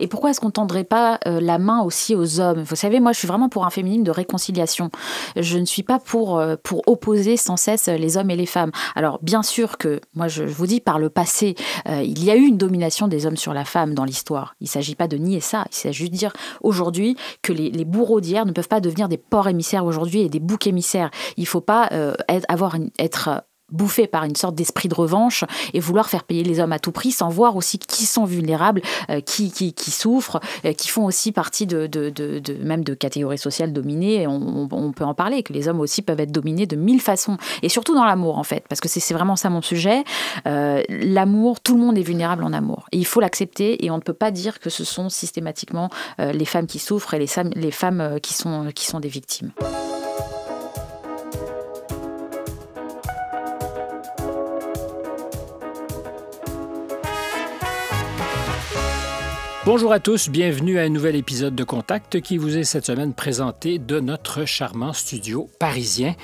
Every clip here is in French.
Et pourquoi est-ce qu'on ne tendrait pas euh, la main aussi aux hommes Vous savez, moi, je suis vraiment pour un féminisme de réconciliation. Je ne suis pas pour, euh, pour opposer sans cesse les hommes et les femmes. Alors, bien sûr que, moi, je vous dis, par le passé, euh, il y a eu une domination des hommes sur la femme dans l'histoire. Il ne s'agit pas de nier ça. Il s'agit juste de dire aujourd'hui que les, bourreaux d'hier ne peuvent pas devenir des ports émissaires aujourd'hui et des boucs émissaires. Il ne faut pas avoir être bouffé par une sorte d'esprit de revanche et vouloir faire payer les hommes à tout prix sans voir aussi qui sont vulnérables, euh, qui, souffrent, euh, qui font aussi partie de, même de catégories sociales dominées. on, peut en parler, que les hommes aussi peuvent être dominés de mille façons. Et surtout dans l'amour, en fait, parce que c'est vraiment ça mon sujet. Euh, l'amour, tout le monde est vulnérable en amour. Et il faut l'accepter et on ne peut pas dire que ce sont systématiquement les femmes qui souffrent et les, les femmes qui sont, qui sont des victimes. Bonjour à tous, bienvenue à un nouvel épisode de Contact qui vous est cette semaine présenté de notre charmant studio parisien.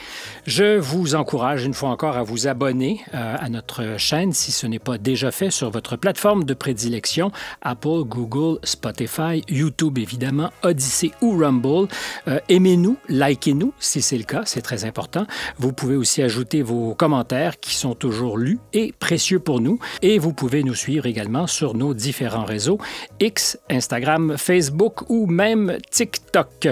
Je vous encourage une fois encore à vous abonner euh, à notre chaîne si ce n'est pas déjà fait sur votre plateforme de prédilection, Apple, Google, Spotify, YouTube évidemment, Odyssey ou Rumble. Euh, aimez-nous, likez-nous si c'est le cas, c'est très important. Vous pouvez aussi ajouter vos commentaires qui sont toujours lus et précieux pour nous et vous pouvez nous suivre également sur nos différents réseaux et Instagram, Facebook ou même TikTok.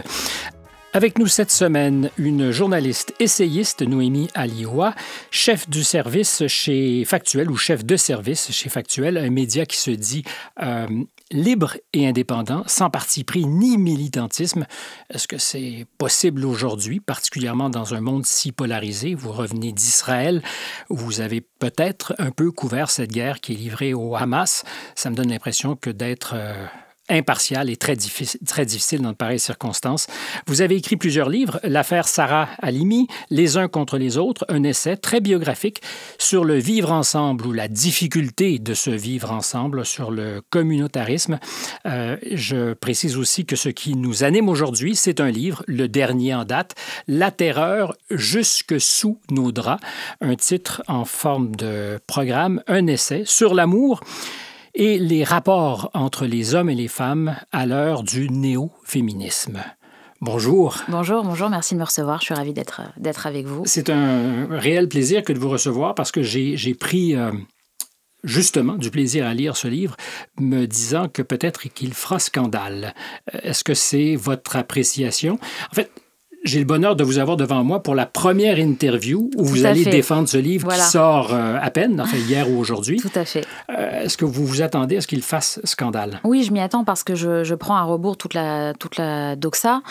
Avec nous cette semaine, une journaliste essayiste, Noémie Alioua, chef du service chez Factuel ou chef de service chez Factuel, un média qui se dit euh, libre et indépendant, sans parti pris ni militantisme. Est-ce que c'est possible aujourd'hui, particulièrement dans un monde si polarisé? Vous revenez d'Israël, vous avez peut-être un peu couvert cette guerre qui est livrée au Hamas. Ça me donne l'impression que d'être... Euh, impartial et très, difficile, très difficile dans de pareilles circonstances. Vous avez écrit plusieurs livres, l'affaire Sarah alimi Les uns contre les autres, un essai très biographique sur le vivre ensemble ou la difficulté de se vivre ensemble, sur le communautarisme. Euh, je précise aussi que ce qui nous anime aujourd'hui, c'est un livre, le dernier en date, La terreur jusque sous nos draps, un titre en forme de programme, un essai sur l'amour et les rapports entre les hommes et les femmes à l'heure du néo-féminisme. Bonjour. Bonjour, bonjour, merci de me recevoir. Je suis ravie d'être, d'être avec vous. C'est un réel plaisir que de vous recevoir parce que j'ai, pris euh, justement du plaisir à lire ce livre, me disant que peut-être qu'il fera scandale. Euh, est-ce que c'est votre appréciation En fait, j'ai le bonheur de vous avoir devant moi pour la première interview où vous allez défendre ce livre qui sort euh, à peine, enfin hier ou aujourd'hui. Tout à fait. Euh, est-ce que vous vous attendez à ce qu'il fasse scandale? Oui, je m'y attends parce que je, prends à rebours toute la, toute la doxa,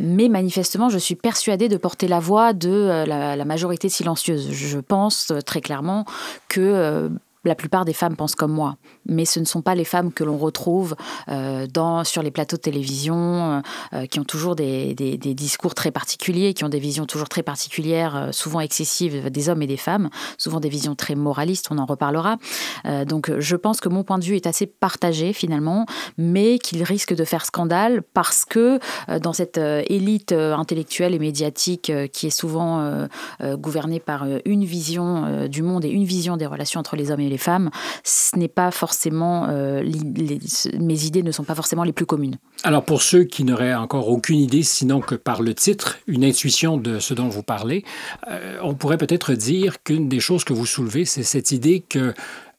mais manifestement, je suis persuadée de porter la voix de euh, la, majorité silencieuse. Je pense très clairement que la plupart des femmes pensent comme moi, mais ce ne sont pas les femmes que l'on retrouve euh, dans, sur les plateaux de télévision, euh, euh, qui ont toujours des, discours très particuliers, qui ont des visions toujours très particulières, souvent excessives des hommes et des femmes, souvent des visions très moralistes, on en reparlera. donc je pense que mon point de vue est assez partagé finalement, mais qu'il risque de faire scandale parce que dans cette élite intellectuelle et médiatique qui est souvent gouvernée par une vision du monde et une vision des relations entre les hommes et les femmes, ce n'est pas forcément. Euh, mes idées ne sont pas forcément les plus communes. Alors, pour ceux qui n'auraient encore aucune idée, sinon que par le titre, une intuition de ce dont vous parlez, euh, on pourrait peut-être dire qu'une des choses que vous soulevez, c'est cette idée que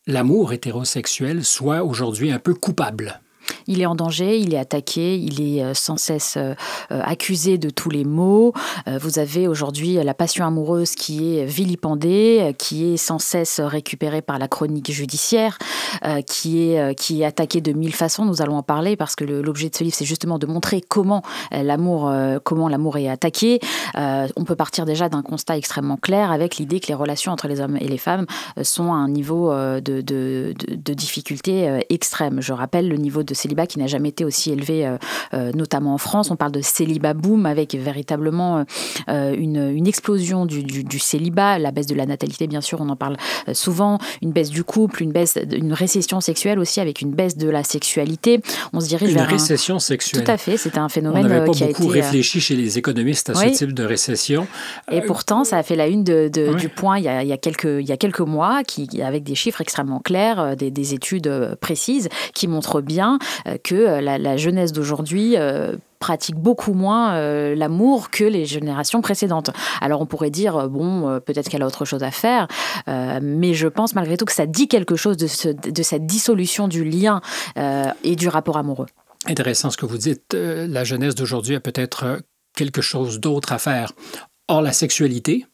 l'amour hétérosexuel soit aujourd'hui un peu coupable il est en danger, il est attaqué, il est euh, sans cesse euh, euh, accusé de tous les maux. Vous avez aujourd'hui la passion amoureuse qui est vilipendée, qui est sans cesse récupérée par la chronique judiciaire, qui est, qui est attaquée de mille façons. Nous allons en parler parce que l'objet de ce livre, c'est justement de montrer comment l'amour, comment est attaqué. On peut partir déjà d'un constat extrêmement clair avec l'idée que les relations entre les hommes et les femmes sont à un niveau de, difficulté extrême. Je rappelle le niveau de ces qui n'a jamais été aussi élevé, euh, euh, notamment en France. On parle de célibat boom avec véritablement euh, une, explosion du, célibat, la baisse de la natalité, bien sûr, on en parle souvent, une baisse du couple, une baisse, une récession sexuelle aussi avec une baisse de la sexualité. On se dirige une récession sexuelle. Tout à fait, c'était un phénomène qui a été réfléchi chez les économistes à ce type de récession. Et pourtant, ça a fait la une ah du point il y, a, quelques, il y a quelques mois, qui, avec des chiffres extrêmement clairs, des, des études précises qui montrent bien euh, que euh, la, jeunesse d'aujourd'hui euh, pratique beaucoup moins l'amour que les générations précédentes. Alors on pourrait dire, bon, peut-être qu'elle a autre chose à faire, mais je pense malgré tout que ça dit quelque chose de, de cette dissolution du lien et du rapport amoureux. Intéressant ce que vous dites. la jeunesse d'aujourd'hui a peut-être quelque chose d'autre à faire. Or, la sexualité,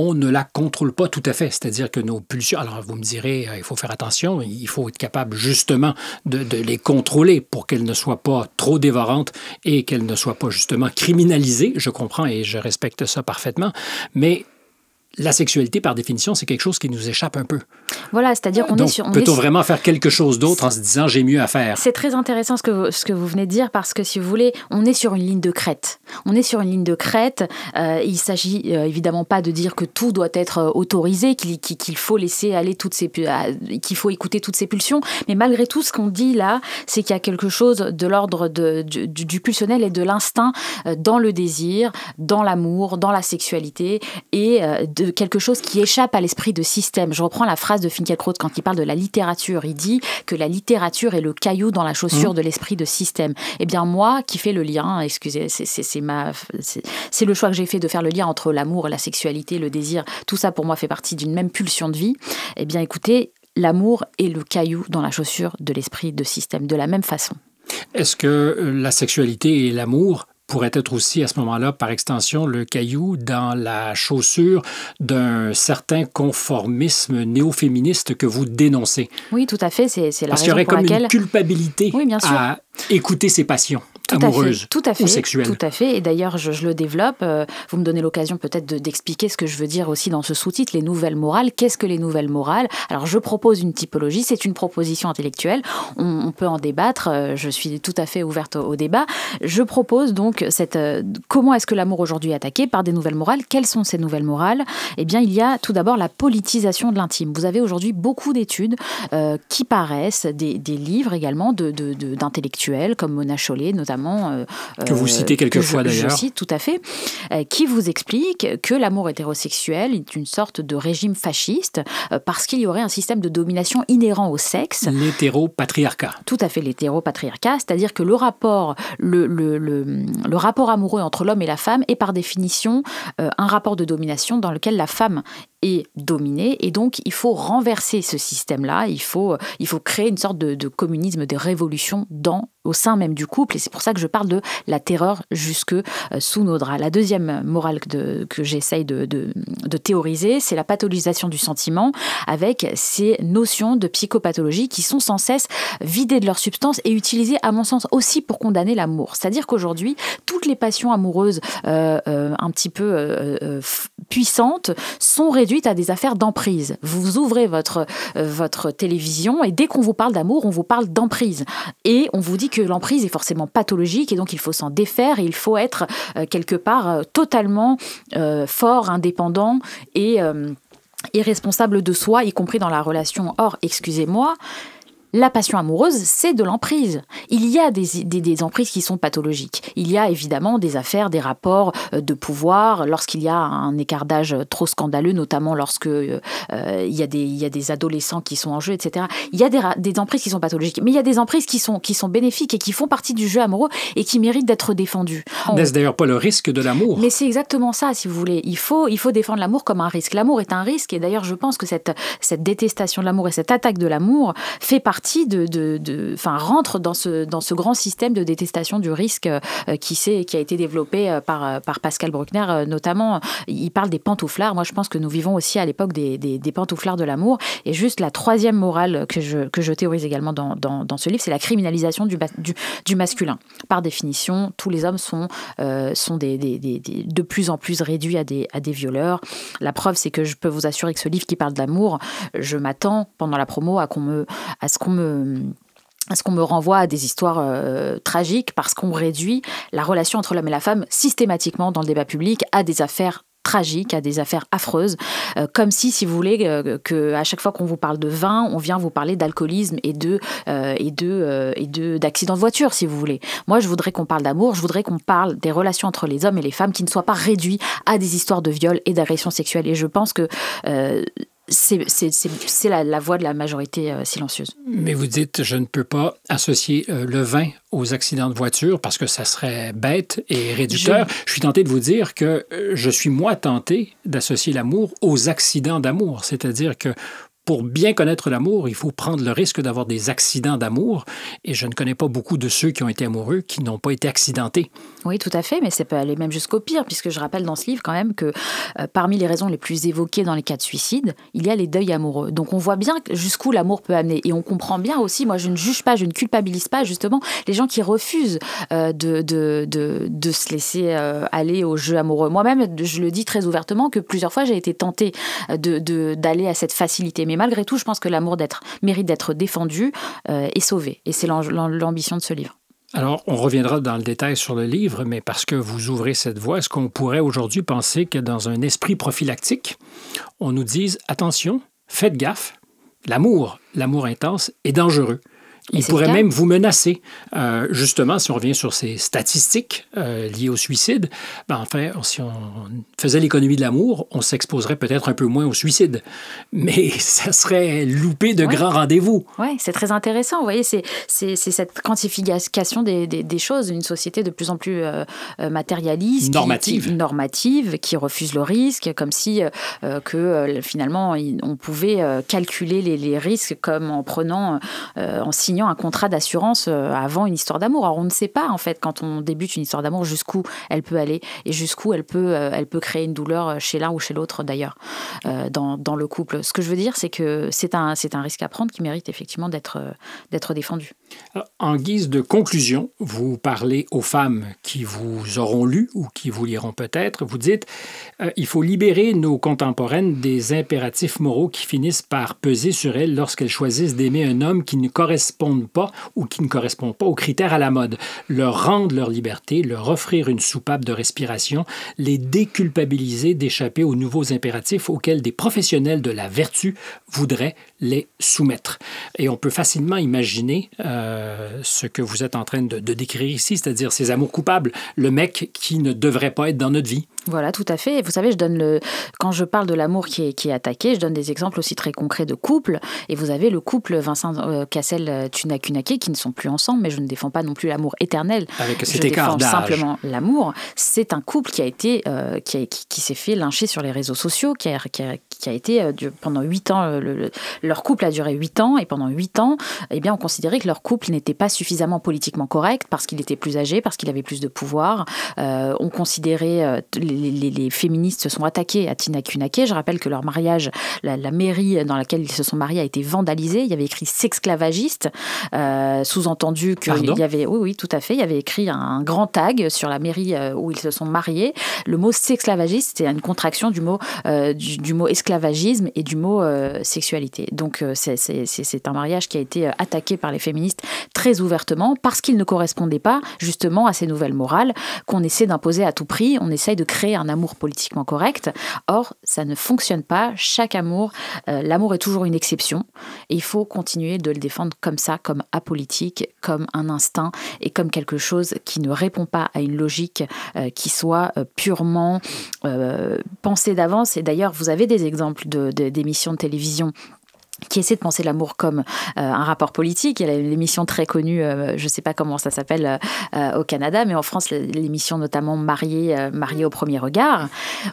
on ne la contrôle pas tout à fait. C'est-à-dire que nos pulsions, alors vous me direz, euh, il faut faire attention, il faut être capable justement de, les contrôler pour qu'elles ne soient pas trop dévorantes et qu'elles ne soient pas justement criminalisées. Je comprends et je respecte ça parfaitement. Mais la sexualité, par définition, c'est quelque chose qui nous échappe un peu. Voilà, c'est-à-dire qu'on est sur. Peut-on vraiment faire quelque chose d'autre en se disant j'ai mieux à faire C'est très intéressant ce que, vous, ce que vous venez de dire parce que si vous voulez, on est sur une ligne de crête. On est sur une ligne de crête. Euh, il s'agit euh, évidemment pas de dire que tout doit être euh, autorisé, qu'il faut laisser aller toutes ces qu'il faut écouter toutes ces pulsions. Mais malgré tout, ce qu'on dit là, c'est qu'il y a quelque chose de l'ordre du, du pulsionnel et de l'instinct euh, dans le désir, dans l'amour, dans la sexualité et de quelque chose qui échappe à l'esprit de système. Je reprends la phrase de Finkielkraut quand il parle de la littérature. Il dit que la littérature est le caillou dans la chaussure mmh. de l'esprit de système. Eh bien, moi, qui fais le lien, excusez, c'est c'est le choix que j'ai fait de faire le lien entre l'amour, la sexualité, le désir, tout ça pour moi fait partie d'une même pulsion de vie. Eh bien, écoutez, l'amour est le caillou dans la chaussure de l'esprit de système, de la même façon. Est-ce que euh, la sexualité et l'amour pourrait être aussi à ce moment-là, par extension, le caillou dans la chaussure d'un certain conformisme néo-féministe que vous dénoncez. Oui, tout à fait, c'est la Parce qu'il y aurait comme une culpabilité à écouter ses passions tout amoureuse à fait, tout à fait, Tout à fait. Et d'ailleurs, je, je, le développe. Euh, vous me donnez l'occasion peut-être d'expliquer ce que je veux dire aussi dans ce sous-titre, les nouvelles morales. Qu'est-ce que les nouvelles morales Alors, je propose une typologie. C'est une proposition intellectuelle. On, peut en débattre. Euh, je suis tout à fait ouverte au, débat. Je propose donc cette. Euh, comment est-ce que l'amour aujourd'hui est attaqué par des nouvelles morales Quelles sont ces nouvelles morales Eh bien, il y a tout d'abord la politisation de l'intime. Vous avez aujourd'hui beaucoup d'études qui paraissent, des, des, livres également d'intellectuels de, d'intellectuels comme Mona Chollet notamment euh, que vous euh, citez quelquefois d'ailleurs. Je cite tout à fait, euh, qui vous explique que l'amour hétérosexuel est une sorte de régime fasciste parce qu'il y aurait un système de domination inhérent au sexe. L'hétéropatriarcat. Tout à fait, l'hétéropatriarcat, c'est-à-dire que le rapport, le, le, le rapport amoureux entre l'homme et la femme est par définition un rapport de domination dans lequel la femme et dominé et donc il faut renverser ce système-là, il faut, euh, il faut créer une sorte de, communisme, de révolution dans, au sein même du couple et c'est pour ça que je parle de la terreur jusque euh, sous nos draps. La deuxième morale de, que j'essaye de, de, théoriser, c'est la pathologisation du sentiment avec ces notions de psychopathologie qui sont sans cesse vidées de leur substance et utilisées à mon sens aussi pour condamner l'amour. C'est-à-dire qu'aujourd'hui, toutes les passions amoureuses euh, un petit peu puissantes sont réduites à des affaires d'emprise. Vous ouvrez votre, euh, votre télévision et dès qu'on vous parle d'amour, on vous parle d'emprise. Et on vous dit que l'emprise est forcément pathologique et donc il faut s'en défaire et il faut être euh, quelque part euh, totalement fort, indépendant et... irresponsable de soi, y compris dans la relation. Or, excusez-moi, la passion amoureuse, c'est de l'emprise. Il y a des, emprises qui sont pathologiques. Il y a évidemment des affaires, des rapports euh, de pouvoir, lorsqu'il y a un écart d'âge trop scandaleux, notamment lorsque euh, euh, il, y a des, adolescents qui sont en jeu, etc. Il y a des, emprises qui sont pathologiques, mais il y a des emprises qui sont, bénéfiques et qui font partie du jeu amoureux et qui méritent d'être défendues. N'est-ce d'ailleurs pas le risque de l'amour Mais c'est exactement ça, si vous voulez. Il faut, défendre l'amour comme un risque. L'amour est un risque et d'ailleurs je pense que cette, cette détestation de l'amour et cette attaque de l'amour fait partie de, de, enfin, rentre dans ce, dans ce grand système de détestation du risque euh, qui, qui a été développé euh, par, euh, par Pascal Bruckner notamment. Il parle des pantouflards. Moi, je pense que nous vivons aussi à l'époque des, des, pantouflards de l'amour. Et juste la troisième morale que je, que je théorise également dans, dans, dans ce livre, c'est la criminalisation du, du, du, masculin. Par définition, tous les hommes sont, sont des, de plus en plus réduits à des, à des violeurs. La preuve, c'est que je peux vous assurer que ce livre qui parle d'amour, je m'attends pendant la promo à, qu'on me, à ce qu'on me ce qu'on me renvoie à des histoires euh, tragiques parce qu'on réduit la relation entre l'homme et la femme systématiquement dans le débat public à des affaires tragiques, à des affaires affreuses, euh, comme si, si vous voulez, euh, que à chaque fois qu'on vous parle de vin, on vient vous parler d'alcoolisme et de et de et de d'accidents de voiture, si vous voulez. Moi, je voudrais qu'on parle d'amour, je voudrais qu'on parle des relations entre les hommes et les femmes qui ne soient pas réduits à des histoires de viol et d'agression sexuelle. Et je pense que c'est la, voix de la majorité euh, silencieuse. Mais vous dites, je ne peux pas associer euh, le vin aux accidents de voiture parce que ça serait bête et réducteur. je suis tenté de vous dire que euh, je suis moi tenté d'associer l'amour aux accidents d'amour. C'est-à-dire que pour bien connaître l'amour, il faut prendre le risque d'avoir des accidents d'amour. Et je ne connais pas beaucoup de ceux qui ont été amoureux qui n'ont pas été accidentés. Oui, tout à fait, mais ça peut aller même jusqu'au pire, puisque je rappelle dans ce livre quand même que euh, parmi les raisons les plus évoquées dans les cas de suicide, il y a les deuils amoureux. Donc on voit bien jusqu'où l'amour peut amener. Et on comprend bien aussi, moi je ne juge pas, je ne culpabilise pas justement les gens qui refusent euh, de, de, de, se laisser euh, aller au jeu amoureux. Moi-même, je le dis très ouvertement que plusieurs fois j'ai été tentée d'aller à cette facilité. Mais malgré tout, je pense que l'amour d'être mérite d'être défendu euh, et sauvé. Et c'est l'ambition de ce livre. Alors, on reviendra dans le détail sur le livre, mais parce que vous ouvrez cette voie, est-ce qu'on pourrait aujourd'hui penser que dans un esprit prophylactique, on nous dise attention, faites gaffe, l'amour, l'amour intense est dangereux. Il pourrait même vous menacer. Euh, justement, si on revient sur ces statistiques euh, liées au suicide, ben, enfin, si on faisait l'économie de l'amour, on s'exposerait peut-être un peu moins au suicide. Mais ça serait loupé de grands rendez-vous. Oui, c'est très intéressant. Vous voyez, c'est cette quantification des, choses. Une société de plus en plus euh, matérialiste. Normative. Qui, normative, qui refuse le risque, comme si que finalement, on pouvait calculer les, les, risques comme en prenant, en signant un contrat d'assurance euh, avant une histoire d'amour. Alors on ne sait pas en fait quand on débute une histoire d'amour jusqu'où elle peut aller et jusqu'où elle peut, euh, elle peut créer une douleur euh, chez l'un ou chez l'autre d'ailleurs dans, dans, le couple. Ce que je veux dire, c'est que c'est un, c'est un risque à prendre qui mérite effectivement d'être, d'être défendu. En guise de conclusion, vous parlez aux femmes qui vous auront lu ou qui vous liront peut-être. Vous dites euh, il faut libérer nos contemporaines des impératifs moraux qui finissent par peser sur elles lorsqu'elles choisissent d'aimer un homme qui ne correspond pas ou qui ne correspond pas aux critères à la mode. Leur rendre leur liberté, leur offrir une soupape de respiration, les déculpabiliser d'échapper aux nouveaux impératifs auxquels des professionnels de la vertu voudraient les soumettre. Et on peut facilement imaginer. Euh, euh, ce que vous êtes en train de, décrire ici, c'est-à-dire ces amours coupables, le mec qui ne devrait pas être dans notre vie. Voilà, tout à fait. Et vous savez, je donne le... quand je parle de l'amour qui est, qui est attaqué, je donne des exemples aussi très concrets de couples. Et vous avez le couple Vincent euh, Cassel-Tunakunake euh, qui ne sont plus ensemble, mais je ne défends pas non plus l'amour éternel. Avec cet je défends simplement l'amour. C'est un couple qui a été, qui, s'est fait lyncher sur les réseaux sociaux, qui a, été pendant huit ans, le, leur couple a duré huit ans, et pendant huit ans, eh bien, on considérait que leur couple couple n'était pas suffisamment politiquement correct parce qu'il était plus âgé, parce qu'il avait plus de pouvoir. Euh, on considérait, euh, les, féministes se sont attaqués à Tina Kunake. Je rappelle que leur mariage, la, mairie dans laquelle ils se sont mariés a été vandalisée. Il y avait écrit sexclavagiste, euh, sous-entendu qu'il y avait, oui, tout à fait, il y avait écrit un, grand tag sur la mairie où ils se sont mariés. Le mot sexclavagiste, c'était une contraction du mot, du, mot esclavagisme et du mot sexualité. Donc c'est un mariage qui a été attaqué par les féministes très ouvertement parce qu'il ne correspondait pas justement à ces nouvelles morales qu'on essaie d'imposer à tout prix. On essaye de créer un amour politiquement correct. Or, ça ne fonctionne pas. Chaque amour, euh, l'amour est toujours une exception. Et il faut continuer de le défendre comme ça, comme apolitique, comme un instinct et comme quelque chose qui ne répond pas à une logique euh, qui soit euh, purement pensée d'avance. Et d'ailleurs, vous avez des exemples d'émissions de, d'émissions de télévision qui essaie de penser l'amour comme euh, un rapport politique. Il y a l'émission très connue, euh, je ne sais pas comment ça s'appelle euh, au Canada, mais en France, l'émission notamment Marié, Marié au premier regard,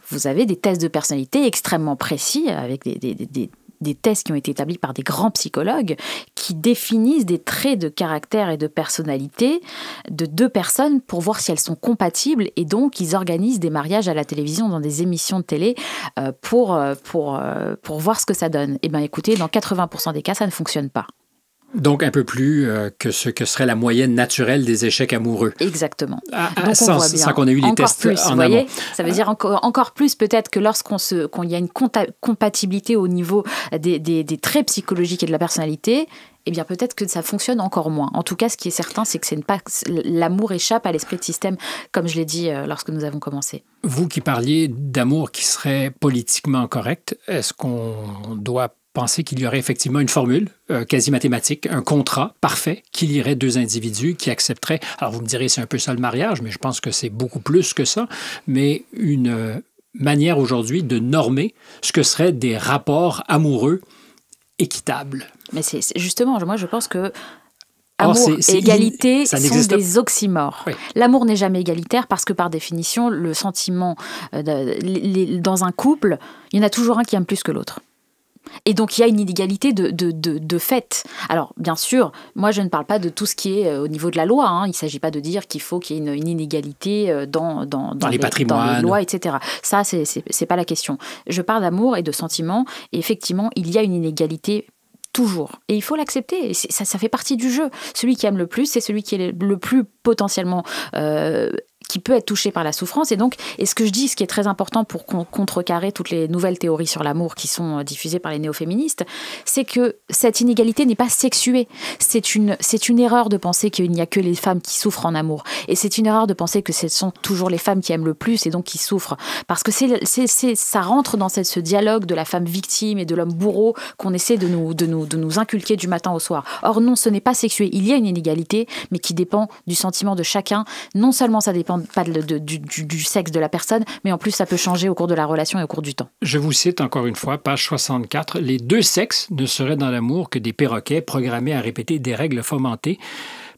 vous avez des tests de personnalité extrêmement précis avec des, des tests qui ont été établis par des grands psychologues qui définissent des traits de caractère et de personnalité de deux personnes pour voir si elles sont compatibles et donc ils organisent des mariages à la télévision dans des émissions de télé euh, pour, euh, pour, euh, pour voir ce que ça donne. Et eh bien écoutez, dans 80% des cas, ça ne fonctionne pas. Donc, un peu plus euh, que ce que serait la moyenne naturelle des échecs amoureux. Exactement. Ah, ah, sans, qu'on ait eu les tests en vous Ça veut dire encore, plus peut-être que lorsqu'on se, qu'on y a une compatibilité au niveau des, traits psychologiques et de la personnalité, eh bien peut-être que ça fonctionne encore moins. En tout cas, ce qui est certain, c'est que pas l'amour échappe à l'esprit de système, comme je l'ai dit euh, lorsque nous avons commencé. Vous qui parliez d'amour qui serait politiquement correct, est-ce qu'on doit penser qu'il y aurait effectivement une formule euh, quasi mathématique, un contrat parfait qui lierait deux individus qui accepteraient. Alors vous me direz c'est un peu ça le mariage, mais je pense que c'est beaucoup plus que ça, mais une euh, manière aujourd'hui de normer ce que seraient des rapports amoureux équitables. Mais c'est justement, moi je pense que Amour et égalité sont des oxymores. L'amour n'est jamais égalitaire parce que par définition, le sentiment euh, dans un couple, il y en a toujours un qui aime plus que l'autre. Et donc il y a une inégalité de, de, fait. Alors bien sûr, moi je ne parle pas de tout ce qui est euh, au niveau de la loi. Hein. Il ne s'agit pas de dire qu'il faut qu'il y ait une, inégalité euh, dans, dans, dans, les, patrimoines. lois, etc. Ça, ce n'est pas la question. Je parle d'amour et de sentiments. Et effectivement, il y a une inégalité toujours. Et il faut l'accepter. Ça, fait partie du jeu. Celui qui aime le plus, c'est celui qui est le plus potentiellement euh, qui peut être touché par la souffrance. Et donc, et ce que je dis, ce qui est très important pour contrecarrer toutes les nouvelles théories sur l'amour qui sont euh, diffusées par les néo-féministes, c'est que cette inégalité n'est pas sexuée. C'est une, c'est une erreur de penser qu'il n'y a que les femmes qui souffrent en amour. Et c'est une erreur de penser que ce sont toujours les femmes qui aiment le plus et donc qui souffrent. Parce que c'est, c'est, ça rentre dans cette, ce dialogue de la femme victime et de l'homme bourreau qu'on essaie de nous, de, nous, de nous inculquer du matin au soir. Or non, ce n'est pas sexué. Il y a une inégalité, mais qui dépend du sentiment de chacun. Non seulement ça dépend pas du, du, sexe de la personne, mais en plus ça peut changer au cours de la relation et au cours du temps. Je vous cite encore une fois, page 64, les deux sexes ne seraient dans l'amour que des perroquets programmés à répéter des règles fomentées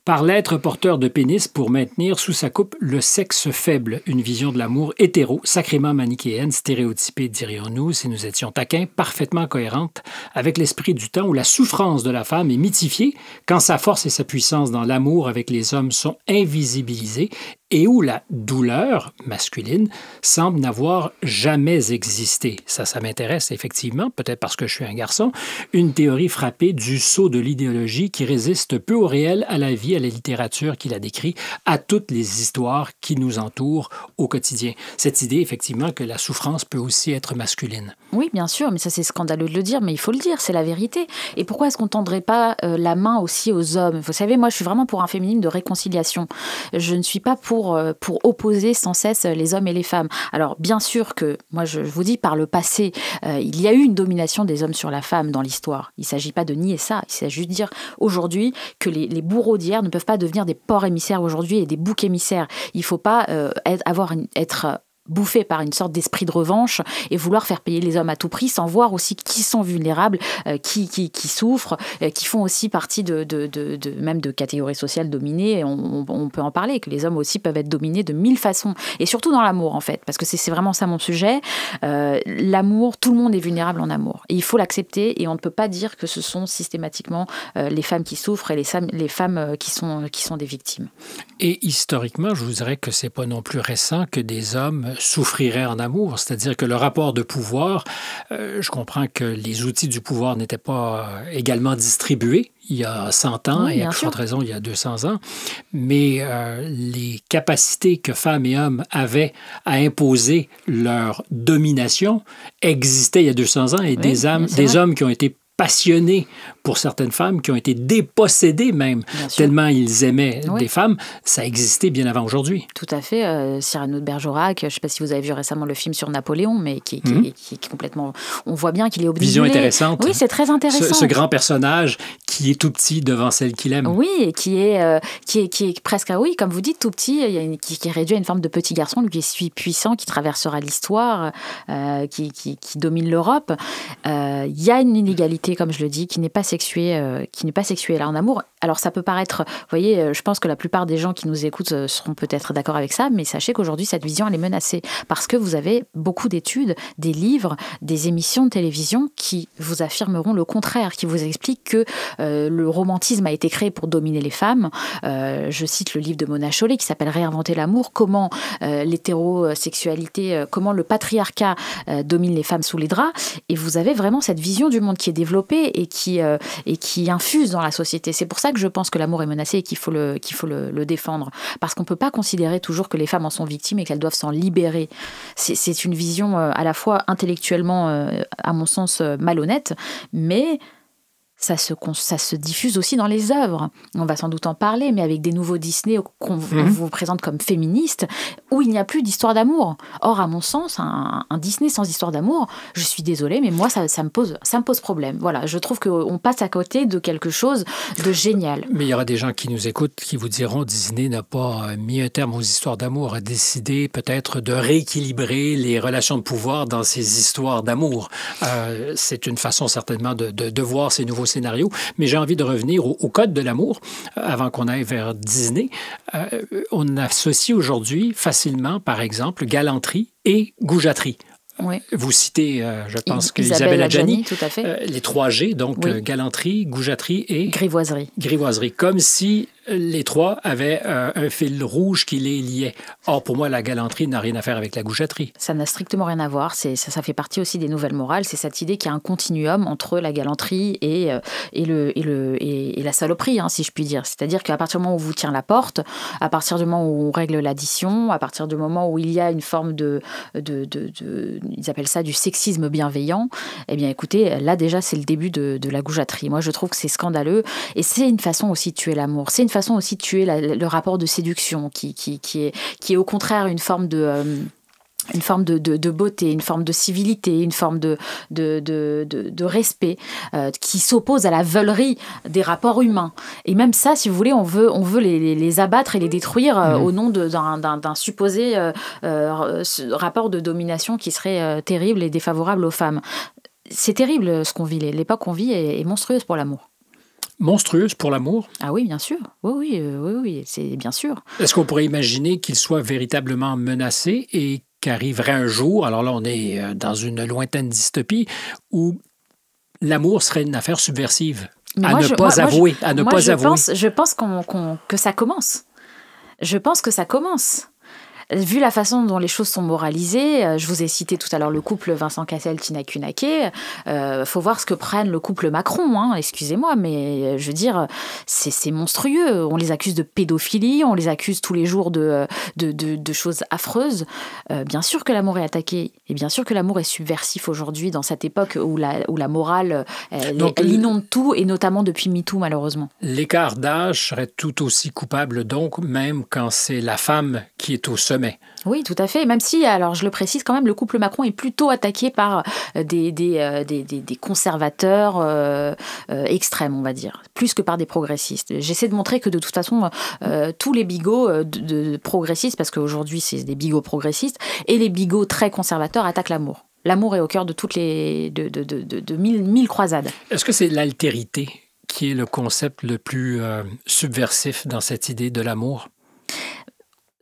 par l'être porteur de pénis pour maintenir sous sa coupe le sexe faible, une vision de l'amour hétéro, sacrément manichéenne, stéréotypée, dirions-nous, si nous étions taquins, parfaitement cohérente avec l'esprit du temps où la souffrance de la femme est mythifiée, quand sa force et sa puissance dans l'amour avec les hommes sont invisibilisées et où la douleur masculine semble n'avoir jamais existé. Ça, ça m'intéresse effectivement, peut-être parce que je suis un garçon, une théorie frappée du sceau de l'idéologie qui résiste peu au réel, à la vie, à la littérature qui la décrit, à toutes les histoires qui nous entourent au quotidien. Cette idée, effectivement, que la souffrance peut aussi être masculine. Oui, bien sûr, mais ça c'est scandaleux de le dire, mais il faut le dire, c'est la vérité. Et pourquoi est-ce qu'on tendrait pas euh, la main aussi aux hommes Vous savez, moi je suis vraiment pour un féminisme de réconciliation. Je ne suis pas pour euh, pour, opposer sans cesse les hommes et les femmes. Alors bien sûr que, moi je vous dis, par le passé, euh, il y a eu une domination des hommes sur la femme dans l'histoire. Il ne s'agit pas de nier ça, il s'agit de dire aujourd'hui que les, bourreaux d'hier ne peuvent pas devenir des ports émissaires aujourd'hui et des boucs émissaires. Il ne faut pas euh, avoir être bouffé par une sorte d'esprit de revanche et vouloir faire payer les hommes à tout prix sans voir aussi qui sont vulnérables, euh, qui, qui, qui, souffrent, euh, qui font aussi partie de, de, de, même de catégories sociales dominées. on, peut en parler, que les hommes aussi peuvent être dominés de mille façons et surtout dans l'amour en fait, parce que c'est vraiment ça mon sujet. Euh, l'amour, tout le monde est vulnérable en amour et il faut l'accepter et on ne peut pas dire que ce sont systématiquement les femmes qui souffrent et les, les femmes qui sont, qui sont des victimes. Et historiquement, je vous dirais que c'est pas non plus récent que des hommes souffrirait en amour. C'est-à-dire que le rapport de pouvoir, euh, je comprends que les outils du pouvoir n'étaient pas euh, également distribués il y a 100 ans et à forte raison il y a 200 ans, mais euh, les capacités que femmes et hommes avaient à imposer leur domination existaient il y a 200 ans et des, âmes, des hommes qui ont été passionné pour certaines femmes qui ont été dépossédées même, tellement ils aimaient des femmes. Ça existait bien avant aujourd'hui. Tout à fait. Euh, Cyrano de Bergerac, je ne sais pas si vous avez vu récemment le film sur Napoléon, mais qui, est mhm. complètement... On voit bien qu'il est obligé. Vision intéressante. Oui, c'est très intéressant. Ce, grand personnage qui est tout petit devant celle qu'il aime. Oui, et qui est, euh, qui est, qui est presque, ah oui, comme vous dites, tout petit, qui, est réduit à une forme de petit garçon, lui qui est puissant, qui traversera l'histoire, euh, qui, domine l'Europe. Il y a une inégalité comme je le dis, qui n'est pas sexué euh, qui n'est pas sexuée. Là, en amour, alors ça peut paraître, vous voyez, euh, je pense que la plupart des gens qui nous écoutent euh, seront peut-être d'accord avec ça, mais sachez qu'aujourd'hui cette vision elle est menacée parce que vous avez beaucoup d'études, des livres, des émissions de télévision qui vous affirmeront le contraire, qui vous expliquent que euh, le romantisme a été créé pour dominer les femmes. je cite le livre de Mona Chollet qui s'appelle Réinventer l'amour, comment l'hétérosexualité, comment le patriarcat domine les femmes sous les draps. Et vous avez vraiment cette vision du monde qui est développée et qui, et qui infuse dans la société. C'est pour ça que je pense que l'amour est menacé et qu'il faut le, qu'il faut le, le défendre. Parce qu'on ne peut pas considérer toujours que les femmes en sont victimes et qu'elles doivent s'en libérer. C'est une vision euh, à la fois intellectuellement, euh, à mon sens, euh, malhonnête, mais ça se, ça se diffuse aussi dans les œuvres. On va sans doute en parler, mais avec des nouveaux Disney qu'on mhm. vous présente comme féministes, où il n'y a plus d'histoire d'amour. Or, à mon sens, un, Disney sans histoire d'amour, je suis désolée, mais moi, ça, ça, me pose, ça me pose problème. Voilà, je trouve qu'on passe à côté de quelque chose de génial. Mais il y aura des gens qui nous écoutent qui vous diront Disney n'a pas mis un terme aux histoires d'amour, a décidé peut-être de rééquilibrer les relations de pouvoir dans ces histoires d'amour. Euh, c'est une façon certainement de, de voir ces nouveaux scénario, mais j'ai envie de revenir au, Code de l'amour euh, avant qu'on aille vers Disney. Euh, on associe aujourd'hui facilement, par exemple, galanterie et goujaterie. Vous citez, euh, je pense que Isabelle Adjani, les trois G, donc galanterie, goujaterie et grivoiserie. Grivoiserie, comme si les trois avaient euh, un fil rouge qui les liait. Or, pour moi, la galanterie n'a rien à faire avec la goujaterie. Ça n'a strictement rien à voir. Ça, ça fait partie aussi des nouvelles morales. C'est cette idée qu'il y a un continuum entre la galanterie et, euh, le, et, le, et, la saloperie, hein, si je puis dire. C'est-à-dire qu'à partir du moment où vous tient la porte, à partir du moment où on règle l'addition, à partir du moment où il y a une forme de, de, de, ils appellent ça du sexisme bienveillant, eh bien, écoutez, là déjà, c'est le début de, la goujaterie. Moi, je trouve que c'est scandaleux. Et c'est une façon aussi de tuer l'amour. C'est une façon aussi tuer le rapport de séduction qui, qui, qui, est, qui est au contraire une forme de... Euh, une forme de, de, beauté, une forme de civilité, une forme de, de, de respect euh, qui s'oppose à la veulerie des rapports humains. Et même ça, si vous voulez, on veut, on veut les, les, abattre et les détruire euh, mmh. au nom d'un supposé rapport de domination qui serait terrible et défavorable aux femmes. C'est terrible ce qu'on vit. L'époque qu'on vit est monstrueuse pour l'amour monstrueuse pour l'amour. Ah oui, bien sûr. Oui, oui, euh, oui, oui c'est bien sûr. Est-ce qu'on pourrait imaginer qu'il soit véritablement menacé et qu'arriverait un jour, alors là on est euh, dans une lointaine dystopie, où l'amour serait une affaire subversive à, ne pas avouer, à ne pas Pense, je pense que ça commence. Je pense que ça commence vu la façon dont les choses sont moralisées, euh, je vous ai cité tout à l'heure le couple Vincent Cassel-Tina il euh, faut voir ce que prennent le couple Macron, hein, excusez-moi, mais euh, je veux dire, c'est monstrueux. On les accuse de pédophilie, on les accuse tous les jours de, de, choses affreuses. bien sûr que l'amour est attaqué, et bien sûr que l'amour est subversif aujourd'hui, dans cette époque où la, où la morale, elle, inonde tout, et notamment depuis MeToo, malheureusement. L'écart d'âge serait tout aussi coupable, donc, même quand c'est la femme qui est au oui, tout à fait. Même si, alors je le précise quand même, le couple Macron est plutôt attaqué par euh, euh, des, conservateurs euh, extrêmes, on va dire, plus que par des progressistes. J'essaie de montrer que de toute façon, tous les bigots de, progressistes, parce qu'aujourd'hui c'est des bigots progressistes, et les bigots très conservateurs attaquent l'amour. L'amour est au cœur de toutes les mille, croisades. Est-ce que c'est l'altérité qui est le concept le plus subversif dans cette idée de l'amour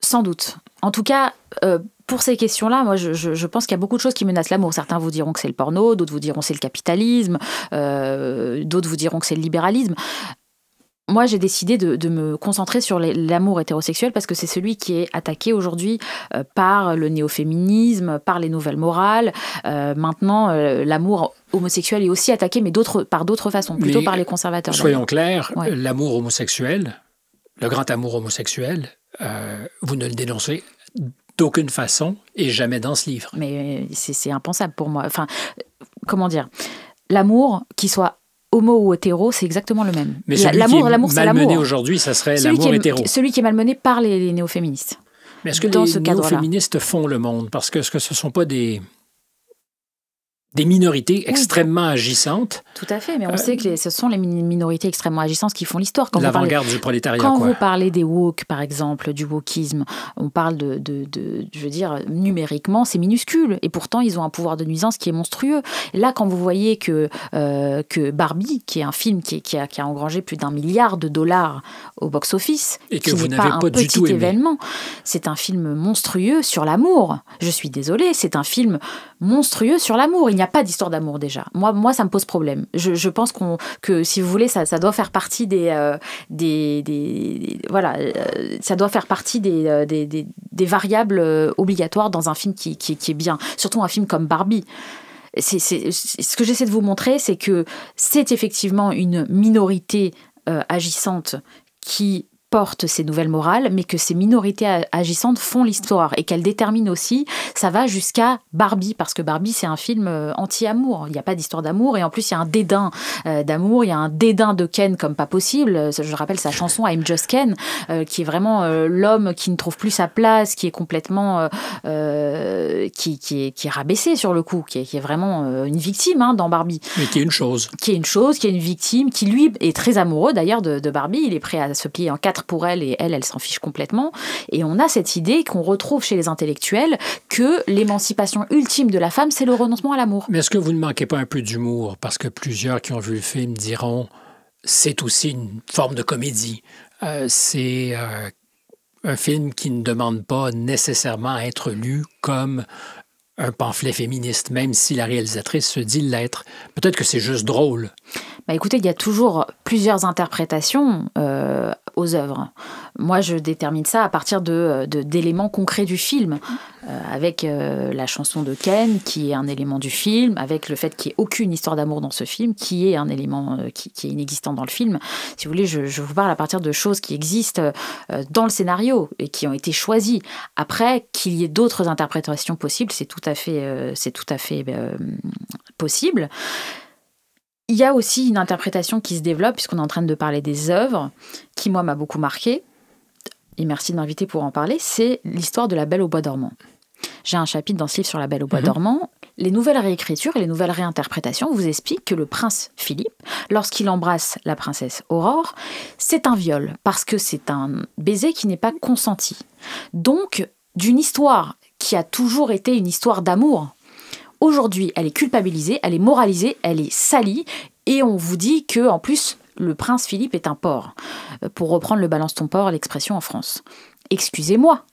sans doute. En tout cas, euh, pour ces questions-là, moi, je, pense qu'il y a beaucoup de choses qui menacent l'amour. Certains vous diront que c'est le porno, d'autres vous diront que c'est le capitalisme, euh, d'autres vous diront que c'est le libéralisme. Moi, j'ai décidé de, me concentrer sur l'amour hétérosexuel parce que c'est celui qui est attaqué aujourd'hui euh, par le néo-féminisme, par les nouvelles morales. maintenant, l'amour homosexuel est aussi attaqué, mais par d'autres façons, plutôt par les conservateurs. Soyons clairs, l'amour homosexuel, le grand amour homosexuel, euh, vous ne le dénoncez d'aucune façon et jamais dans ce livre. Mais euh, c'est impensable pour moi. Enfin, euh, comment dire L'amour, qu'il soit homo ou hétéro, c'est exactement le même. Mais l'amour, l'amour, c'est l'amour. Malmené aujourd'hui, ça serait l'amour hétéro. Celui qui est malmené par les, néo-féministes. Mais est-ce que dans les néo-féministes font le monde Parce que ce ne sont pas des, des minorités extrêmement agissantes. Tout à fait, mais on euh, sait que ce sont les minorités extrêmement agissantes qui font l'histoire. L'avant-garde du prolétariat. Quand vous parlez des woke, par exemple, du wokisme, on parle de, je veux dire, numériquement, c'est minuscule, et pourtant ils ont un pouvoir de nuisance qui est monstrueux. Là, quand vous voyez que, euh, que Barbie, qui est un film qui, a, qui a engrangé plus d'un milliard de dollars au box-office, et que vous n'avez pas, pas, un petit événement, c'est un film monstrueux sur l'amour. Je suis désolée, c'est un film monstrueux sur l'amour. Il n'y a pas d'histoire d'amour déjà. Moi, moi, ça me pose problème. Je, je pense qu'on, que si vous voulez, ça, ça doit faire partie des, euh, des, des, voilà, euh, ça doit faire partie des, euh, des, des, variables obligatoires dans un film qui, qui, est bien. Surtout un film comme Barbie. C'est, c'est, ce que j'essaie de vous montrer, c'est que c'est effectivement une minorité agissante qui ces nouvelles morales, mais que ces minorités agissantes font l'histoire et qu'elles déterminent aussi, ça va jusqu'à Barbie, parce que Barbie, c'est un film euh, anti-amour. Il n'y a pas d'histoire d'amour, et en plus, il y a un dédain euh, d'amour, il y a un dédain de Ken comme pas possible. Euh, je rappelle sa chanson I'm Just Ken, qui est vraiment l'homme qui ne trouve plus sa place, qui est complètement. qui, qui, est, rabaissé sur le coup, qui est, vraiment une victime hein, dans Barbie. Mais qui est une chose. Qui est une chose, qui est une victime, qui lui est très amoureux d'ailleurs de, de Barbie. Il est prêt à se plier en quatre pour elle et elle, elle s'en fiche complètement. Et on a cette idée qu'on retrouve chez les intellectuels que l'émancipation ultime de la femme, c'est le renoncement à l'amour. Mais est-ce que vous ne manquez pas un peu d'humour Parce que plusieurs qui ont vu le film diront c'est aussi une forme de comédie. Euh, c'est euh, un film qui ne demande pas nécessairement à être lu comme un pamphlet féministe, même si la réalisatrice se dit l'être. Peut-être que c'est juste drôle bah Écoutez, il y a toujours plusieurs interprétations euh, aux œuvres. Moi, je détermine ça à partir d'éléments de, d'éléments concrets du film, euh, avec euh, la chanson de Ken, qui est un élément du film, avec le fait qu'il n'y ait aucune histoire d'amour dans ce film, qui est un élément qui, est inexistant dans le film. Si vous voulez, je, je, vous parle à partir de choses qui existent dans le scénario et qui ont été choisies. Après, qu'il y ait d'autres interprétations possibles, c'est tout à fait, c'est tout à fait possible. Il y a aussi une interprétation qui se développe, puisqu'on est en train de parler des œuvres, qui, moi, m'a beaucoup marqué, et merci de m'inviter pour en parler, c'est l'histoire de la Belle au Bois dormant. J'ai un chapitre dans ce livre sur la Belle au Bois mhm. dormant. Les nouvelles réécritures et les nouvelles réinterprétations vous expliquent que le prince Philippe, lorsqu'il embrasse la princesse Aurore, c'est un viol, parce que c'est un baiser qui n'est pas consenti. Donc, d'une histoire qui a toujours été une histoire d'amour, Aujourd'hui, elle est culpabilisée, elle est moralisée, elle est salie, et on vous dit que en plus, le prince Philippe est un porc, euh, pour reprendre le balance ton porc, l'expression en France. Excusez-moi,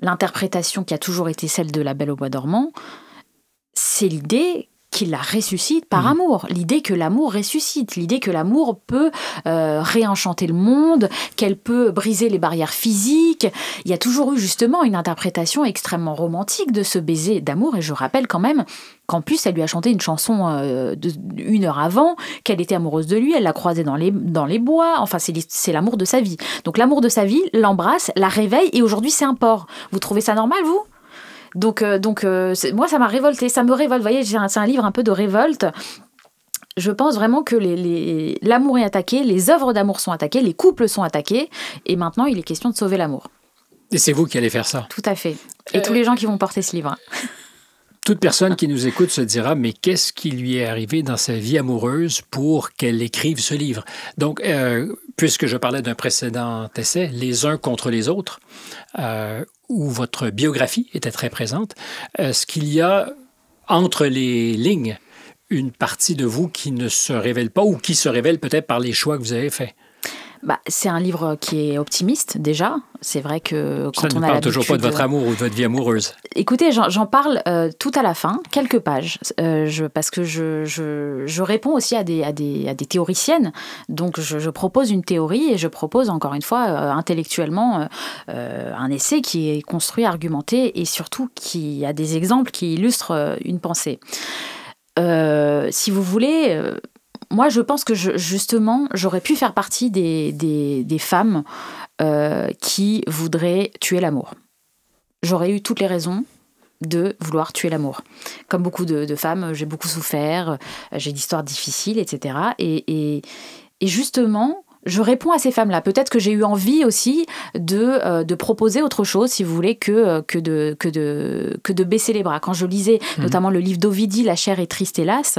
l'interprétation qui a toujours été celle de la Belle au Bois dormant, c'est l'idée qu'il la ressuscite par mhm. amour, l'idée que l'amour ressuscite, l'idée que l'amour peut euh, réenchanter le monde, qu'elle peut briser les barrières physiques. Il y a toujours eu justement une interprétation extrêmement romantique de ce baiser d'amour, et je rappelle quand même qu'en plus elle lui a chanté une chanson euh, une heure avant, qu'elle était amoureuse de lui, elle l'a croisé dans les, dans les bois, enfin c'est l'amour de sa vie. Donc l'amour de sa vie l'embrasse, la réveille, et aujourd'hui c'est un porc. Vous trouvez ça normal, vous donc, euh, euh, moi, ça m'a révolté, ça me révolte. Vous voyez, c'est un, livre un peu de révolte. Je pense vraiment que l'amour est attaqué, les œuvres d'amour sont attaquées, les couples sont attaqués, et maintenant il est question de sauver l'amour. Et c'est vous qui allez faire ça. Tout à fait. Et euh, tous les gens qui vont porter ce livre. Toute personne qui nous écoute se dira, mais qu'est-ce qui lui est arrivé dans sa vie amoureuse pour qu'elle écrive ce livre? Donc, puisque je parlais d'un précédent essai, Les uns contre les autres, où votre biographie était très présente, est-ce euh, qu'il y a entre les lignes une partie de vous qui ne se révèle pas ou qui se révèle peut-être par les choix que vous avez faits? Bah, c'est un livre qui est optimiste déjà. C'est vrai que quand Ça on ne parle toujours pas de votre amour ou de votre vie amoureuse. Écoutez, j'en parle euh, tout à la fin, quelques pages, euh, je, parce que je, réponds aussi à des, des, théoriciennes. Donc je, propose une théorie et je propose encore une fois euh, intellectuellement un essai qui est construit, argumenté et surtout qui a des exemples qui illustrent une pensée. si vous voulez, moi, je pense que justement, j'aurais pu faire partie des, femmes euh, qui voudraient tuer l'amour. J'aurais eu toutes les raisons de vouloir tuer l'amour. Comme beaucoup de, femmes, j'ai beaucoup souffert, j'ai d'histoires difficiles, etc. Et, justement, je réponds à ces femmes-là. Peut-être que j'ai eu envie aussi de, euh, proposer autre chose, si vous voulez, euh, que, de, baisser les bras. Quand je lisais mmh. notamment le livre d'Ovidie, La chair est triste, hélas,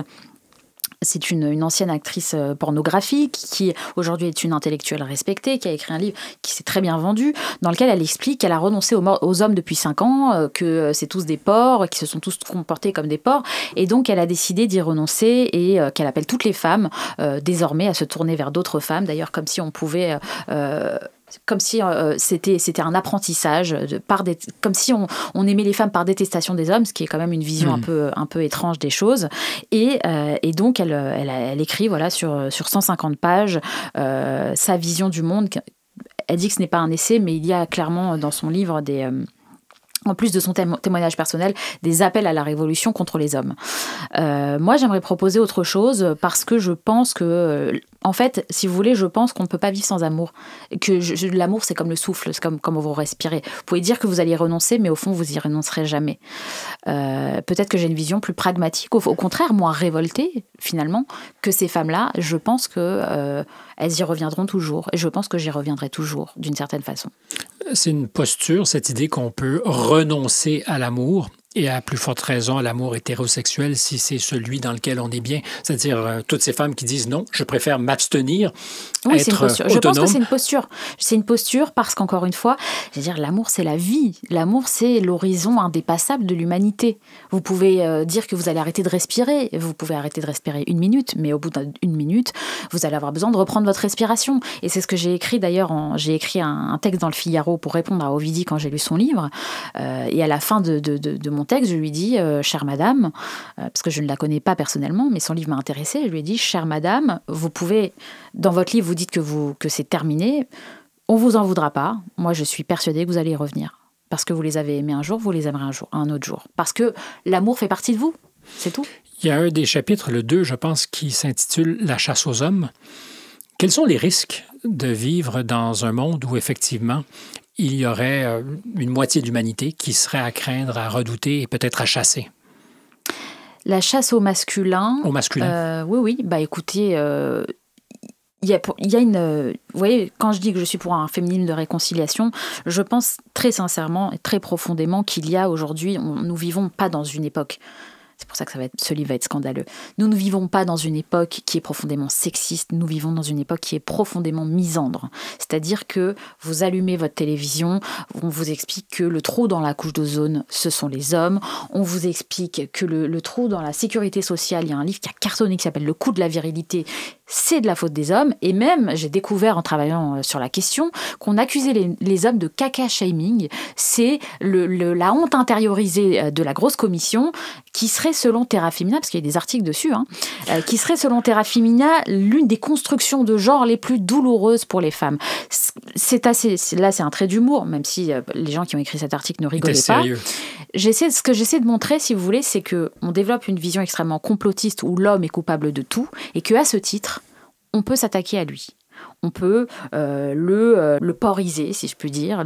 c'est une, ancienne actrice euh, pornographique qui aujourd'hui est une intellectuelle respectée, qui a écrit un livre qui s'est très bien vendu, dans lequel elle explique qu'elle a renoncé aux, hommes depuis cinq ans, euh, que euh, c'est tous des porcs, qui se sont tous comportés comme des porcs, et donc elle a décidé d'y renoncer et qu'elle appelle toutes les femmes désormais à se tourner vers d'autres femmes, d'ailleurs comme si on pouvait comme si euh, c'était c'était un apprentissage de, par comme si on, on, aimait les femmes par détestation des hommes ce qui est quand même une vision hmm. un peu un peu étrange des choses et, euh, et donc euh, elle, elle, écrit voilà sur sur 150 pages sa vision du monde elle dit que ce n'est pas un essai mais il y a clairement dans son livre des en plus de son témoignage personnel, des appels à la révolution contre les hommes. moi, j'aimerais proposer autre chose parce que je pense que en fait, si vous voulez, je pense qu'on ne peut pas vivre sans amour. Que l'amour, c'est comme le souffle, c'est comme comment vous respirez. Vous pouvez dire que vous allez renoncer, mais au fond, vous y renoncerez jamais. Euh, peut-être que j'ai une vision plus pragmatique, au, contraire, moins révoltée finalement que ces femmes-là. Je pense que euh, elles y reviendront toujours, et je pense que j'y reviendrai toujours d'une certaine façon. C'est une posture, cette idée qu'on peut renoncer à l'amour. Et à plus forte raison, l'amour hétérosexuel, si c'est celui dans lequel on est bien. C'est-à-dire, euh, toutes ces femmes qui disent non, je préfère m'abstenir, oui, être une euh, Je pense que c'est une posture. C'est une posture parce qu'encore une fois, je veux dire, l'amour, c'est la vie. L'amour, c'est l'horizon indépassable de l'humanité. Vous pouvez euh, dire que vous allez arrêter de respirer. Vous pouvez arrêter de respirer une minute, mais au bout d'une minute, vous allez avoir besoin de reprendre votre respiration. Et c'est ce que j'ai écrit d'ailleurs. J'ai écrit un, texte dans le Figaro pour répondre à Ovidi quand j'ai lu son livre. et à la fin de, texte, je lui dis euh, Chère madame, euh, parce que je ne la connais pas personnellement, mais son livre m'a intéressé. je lui ai dit Chère madame, vous pouvez, dans votre livre, vous dites que, vous, que c'est terminé, on vous en voudra pas, moi je suis persuadée que vous allez y revenir. Parce que vous les avez aimés un jour, vous les aimerez un jour, un autre jour. Parce que l'amour fait partie de vous, c'est tout. Il y a un des chapitres, le 2, je pense, qui s'intitule La chasse aux hommes. Quels sont les risques de vivre dans un monde où effectivement il y aurait euh, une moitié d'humanité qui serait à craindre, à redouter et peut-être à chasser. La chasse au masculin. Au masculin. Euh, oui, oui. Bah écoutez, euh, il y, a, une. Vous voyez, quand je dis que je suis pour un féminin de réconciliation, je pense très sincèrement et très profondément qu'il y a aujourd'hui, nous vivons pas dans une époque c'est pour ça que ce livre va être scandaleux. Nous ne vivons pas dans une époque qui est profondément sexiste, nous vivons dans une époque qui est profondément misandre. C'est-à-dire que vous allumez votre télévision, on vous explique que le trou dans la couche d'ozone, ce sont les hommes, on vous explique que le, le trou dans la sécurité sociale, il y a un livre qui a cartonné qui s'appelle Le coup de la virilité, c'est de la faute des hommes. Et même, j'ai découvert en travaillant euh, sur la question qu'on accusait les, hommes de caca shaming. C'est le, la honte intériorisée euh, de la grosse commission qui serait, selon Terra Femina, parce qu'il y a des articles dessus, hein, euh, qui serait, selon Terra Femina, l'une des constructions de genre les plus douloureuses pour les femmes. C'est assez, là, c'est un trait d'humour, même si les gens qui ont écrit cet article ne rigolaient pas. J'essaie, ce que j'essaie de montrer, si vous voulez, c'est que on développe une vision extrêmement complotiste où l'homme est coupable de tout et que à ce titre, on peut s'attaquer à lui. On peut euh, le, euh, le, poriser, si je puis dire,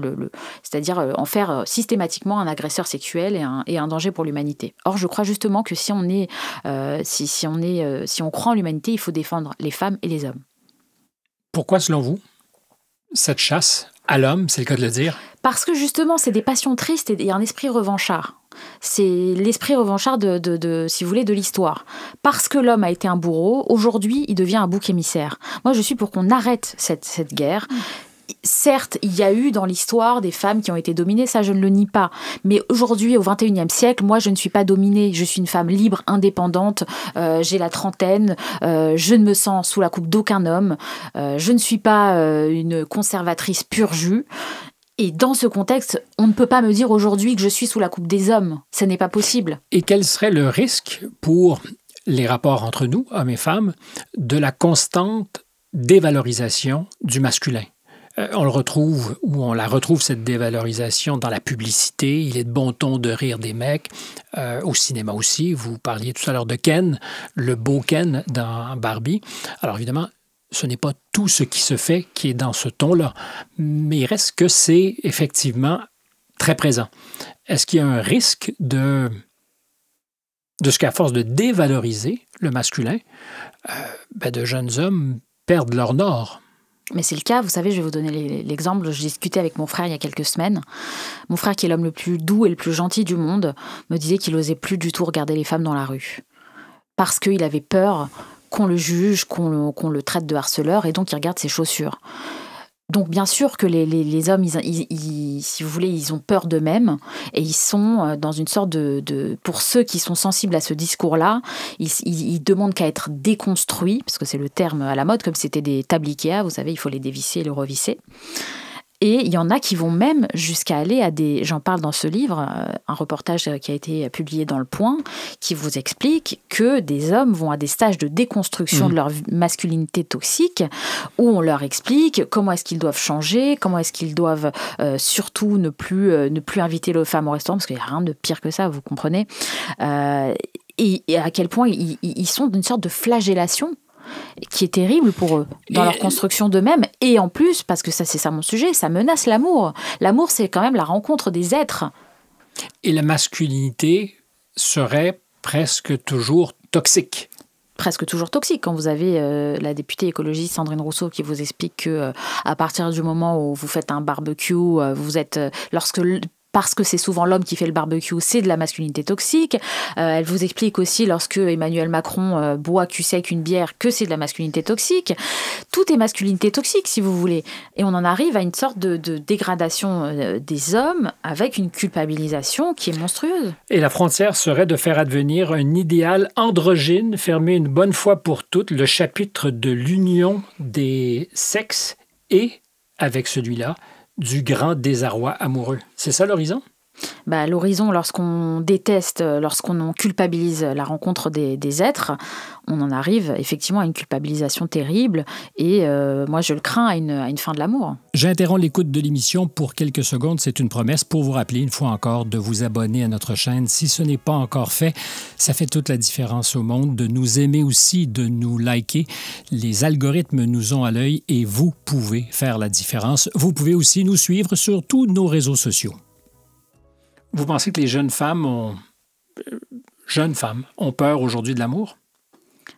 c'est-à-dire euh, en faire systématiquement un agresseur sexuel et un, danger pour l'humanité. Or, je crois justement que si on, est, si, on est, si on croit en l'humanité, il faut défendre les femmes et les hommes. Pourquoi, selon vous cette chasse à l'homme, c'est le cas de le dire Parce que justement, c'est des passions tristes et un esprit revanchard. C'est l'esprit revanchard de, si vous voulez, de l'histoire. Parce que l'homme a été un bourreau, aujourd'hui, il devient un bouc émissaire. Moi, je suis pour qu'on arrête cette, cette guerre. Mmh certes, il y a eu dans l'histoire des femmes qui ont été dominées, ça je ne le nie pas. Mais aujourd'hui, au 21e siècle, moi je ne suis pas dominée, je suis une femme libre, indépendante, euh, j'ai la trentaine, euh, je ne me sens sous la coupe d'aucun homme, euh, je ne suis pas une conservatrice pur jus. Et dans ce contexte, on ne peut pas me dire aujourd'hui que je suis sous la coupe des hommes. Ce n'est pas possible. Et quel serait le risque pour les rapports entre nous, hommes et femmes, de la constante dévalorisation du masculin euh, on le retrouve, ou on la retrouve, cette dévalorisation dans la publicité. Il est de bon ton de rire des mecs. Euh, au cinéma aussi, vous parliez tout à l'heure de Ken, le beau Ken dans Barbie. Alors évidemment, ce n'est pas tout ce qui se fait qui est dans ce ton-là, mais il reste que c'est effectivement très présent. Est-ce qu'il y a un risque de, ce qu'à force de dévaloriser le masculin, euh, ben, de jeunes hommes perdent leur nord mais c'est le cas, vous savez, je vais vous donner l'exemple. Je discutais avec mon frère il y a quelques semaines. Mon frère, qui est l'homme le plus doux et le plus gentil du monde, me disait qu'il osait plus du tout regarder les femmes dans la rue. Parce qu'il avait peur qu'on le juge, qu'on le, le, traite de harceleur, et donc il regarde ses chaussures. Donc bien sûr que les, les, hommes, ils, ils, si vous voulez, ils ont peur d'eux-mêmes et ils sont euh, dans une sorte de... de pour ceux qui sont sensibles à ce discours-là, ils, ils, demandent qu'à être déconstruits, parce que c'est le terme à la mode, comme c'était des tabliers, vous savez, il faut les dévisser et les revisser. Et il y en a qui vont même jusqu'à aller à des... J'en parle dans ce livre, euh, un reportage euh, qui a été publié dans Le Point, qui vous explique que des hommes vont à des stages de déconstruction mmh. de leur masculinité toxique, où on leur explique comment est-ce qu'ils doivent changer, comment est-ce qu'ils doivent euh, surtout ne plus, ne plus inviter les femmes au restaurant, parce qu'il n'y a rien de pire que ça, vous comprenez. et, à quel point ils, ils sont d'une sorte de flagellation qui est terrible pour eux, dans leur construction d'eux-mêmes. Et en plus, parce que ça, c'est ça mon sujet, ça menace l'amour. L'amour, c'est quand même la rencontre des êtres. Et la masculinité serait presque toujours toxique presque toujours toxique. Quand vous avez euh, la députée écologiste Sandrine Rousseau qui vous explique que euh, à partir du moment où vous faites un barbecue, euh, vous êtes lorsque parce que c'est souvent l'homme qui fait le barbecue, c'est de la masculinité toxique. Euh, elle vous explique aussi lorsque Emmanuel Macron euh, boit cul sec une bière que c'est de la masculinité toxique. Tout est masculinité toxique si vous voulez. Et on en arrive à une sorte de, dégradation euh, des hommes avec une culpabilisation qui est monstrueuse. Et la frontière serait de faire advenir un idéal androgyne, fermer une bonne fois pour toutes le chapitre de l'union des sexes et avec celui-là, du grand désarroi amoureux. C'est ça l'horizon? bah, l'horizon, lorsqu'on déteste, euh, lorsqu'on culpabilise la rencontre des, êtres, on en arrive effectivement à une culpabilisation terrible. Et euh, moi, je le crains à une, à une fin de l'amour. J'interromps l'écoute de l'émission pour quelques secondes. C'est une promesse pour vous rappeler une fois encore de vous abonner à notre chaîne. Si ce n'est pas encore fait, ça fait toute la différence au monde de nous aimer aussi, de nous liker. Les algorithmes nous ont à l'œil et vous pouvez faire la différence. Vous pouvez aussi nous suivre sur tous nos réseaux sociaux. Vous pensez que les jeunes femmes ont, euh, jeunes femmes ont peur aujourd'hui de l'amour?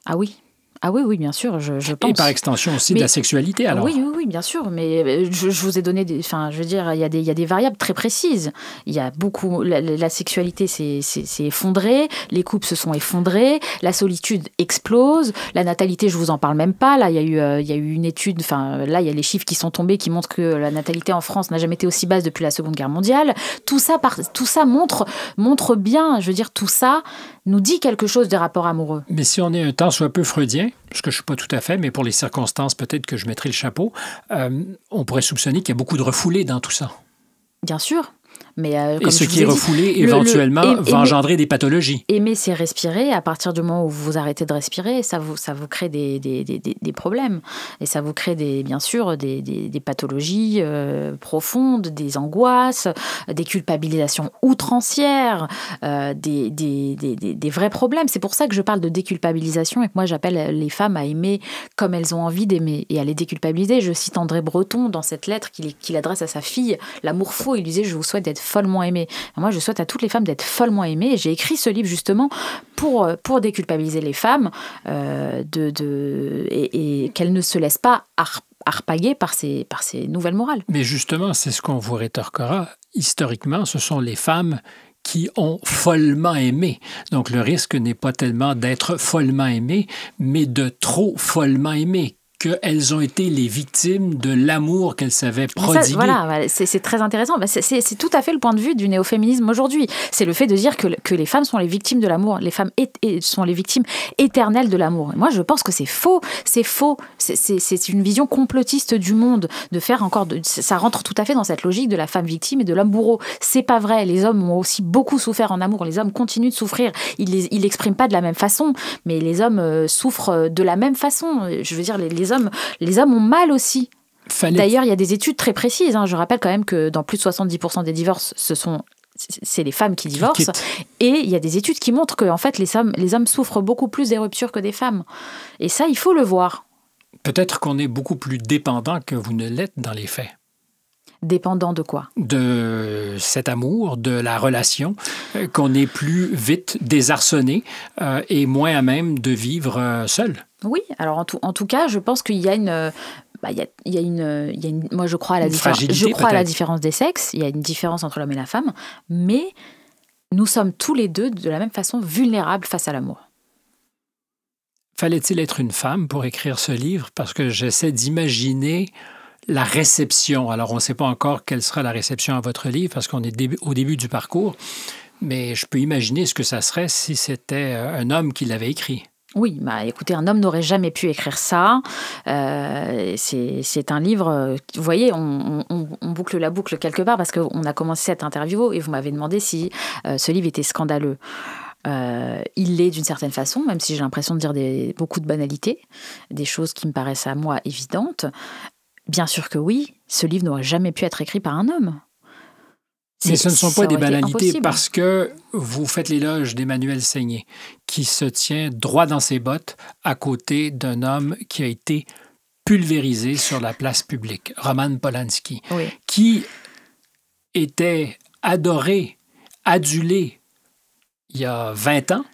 Ah oui, ah oui, oui, bien sûr, je, pense. Et par extension aussi de la sexualité, alors. Oui, oui, bien sûr, mais euh, je, vous ai donné, des, enfin, je veux dire, il y, a des, il y des variables très précises. Il y a beaucoup, la, sexualité s'est effondrée, les couples se sont effondrés, la solitude explose, la natalité, je vous en parle même pas. Là, il y a eu, euh, il y eu une étude, enfin, là, il y a les chiffres qui sont tombés qui montrent que la natalité en France n'a jamais été aussi basse depuis la Seconde Guerre mondiale. Tout ça, tout ça montre, montre bien, je veux dire, tout ça nous dit quelque chose des rapports amoureux. Mais si on est un temps soit peu freudien, ce que je ne suis pas tout à fait, mais pour les circonstances, peut-être que je mettrai le chapeau, euh, on pourrait soupçonner qu'il y a beaucoup de refoulés dans tout ça. Bien sûr. Mais, euh, et ce qui est refoulé éventuellement va engendrer des pathologies. Aimer, c'est respirer. À partir du moment où vous arrêtez de respirer, ça vous, ça vous crée des, des, des, des problèmes. Et ça vous crée, des, bien sûr, des, pathologies euh, profondes, des angoisses, des culpabilisations outrancières, euh, des, des vrais problèmes. C'est pour ça que je parle de déculpabilisation et que moi j'appelle les femmes à aimer comme elles ont envie d'aimer et à les déculpabiliser. Je cite André Breton dans cette lettre qu'il adresse à sa fille, L'amour faux. Il disait Je vous souhaite d'être follement aimée. Moi, je souhaite à toutes les femmes d'être follement aimées. j'ai écrit ce livre justement pour, euh, pour déculpabiliser les femmes euh, de, de, et, qu'elles ne se laissent pas harpaguer par ces, par ces nouvelles morales. Mais justement, c'est ce qu'on vous rétorquera. Historiquement, ce sont les femmes qui ont follement aimé. Donc le risque n'est pas tellement d'être follement aimé, mais de trop follement aimé, qu'elles ont été les victimes de l'amour qu'elles savaient prodiguer. voilà, c'est très intéressant. Bah, c'est tout à fait le point de vue du néo-féminisme aujourd'hui. C'est le fait de dire que, que, les femmes sont les victimes de l'amour, les femmes sont les victimes éternelles de l'amour. Moi, je pense que c'est faux. C'est faux. C'est une vision complotiste du monde de faire encore. ça rentre tout à fait dans cette logique de la femme victime et de l'homme bourreau. C'est pas vrai. Les hommes ont aussi beaucoup souffert en amour. Les hommes continuent de souffrir. Ils l'expriment pas de la même façon, mais les hommes euh, souffrent euh, de la même façon. Je veux dire, les les hommes, les hommes ont mal aussi. D'ailleurs, il y a des études très précises. Hein. Je rappelle quand même que dans plus de 70% des divorces, ce sont c'est les femmes qui divorcent. Et il y a des études qui montrent que en fait, les hommes, les hommes souffrent beaucoup plus des ruptures que des femmes. Et ça, il faut le voir. Peut-être qu'on est beaucoup plus dépendant que vous ne l'êtes dans les faits. Dépendant de quoi De cet amour, de la relation, euh, qu'on est plus vite désarçonné euh, et moins à même de vivre euh, seul. Oui, alors en tout, cas, je pense qu'il y a une, moi je crois à la différence, des sexes. Il y a une différence entre l'homme et la femme, mais nous sommes tous les deux de la même façon vulnérables face à l'amour. Fallait-il être une femme pour écrire ce livre Parce que j'essaie d'imaginer la réception. Alors, on ne sait pas encore quelle sera la réception à votre livre parce qu'on est au début du parcours, mais je peux imaginer ce que ça serait si c'était euh, un homme qui l'avait écrit. Oui, bah, écoutez, un homme n'aurait jamais pu écrire ça. Euh, c'est un livre, euh, vous voyez, on, boucle la boucle quelque part parce qu'on a commencé cette interview et vous m'avez demandé si euh, ce livre était scandaleux. il l'est d'une certaine façon, même si j'ai l'impression de dire beaucoup de banalités, des choses qui me paraissent à moi évidentes. Bien sûr que oui, ce livre n'aurait jamais pu être écrit par un homme. Mais ce ne sont pas des banalités parce que vous faites l'éloge d'Emmanuel Seigné, qui se tient droit dans ses bottes à côté d'un homme qui a été pulvérisé sur la place publique, Roman Polanski, qui était adoré, adulé il y a 20 ans,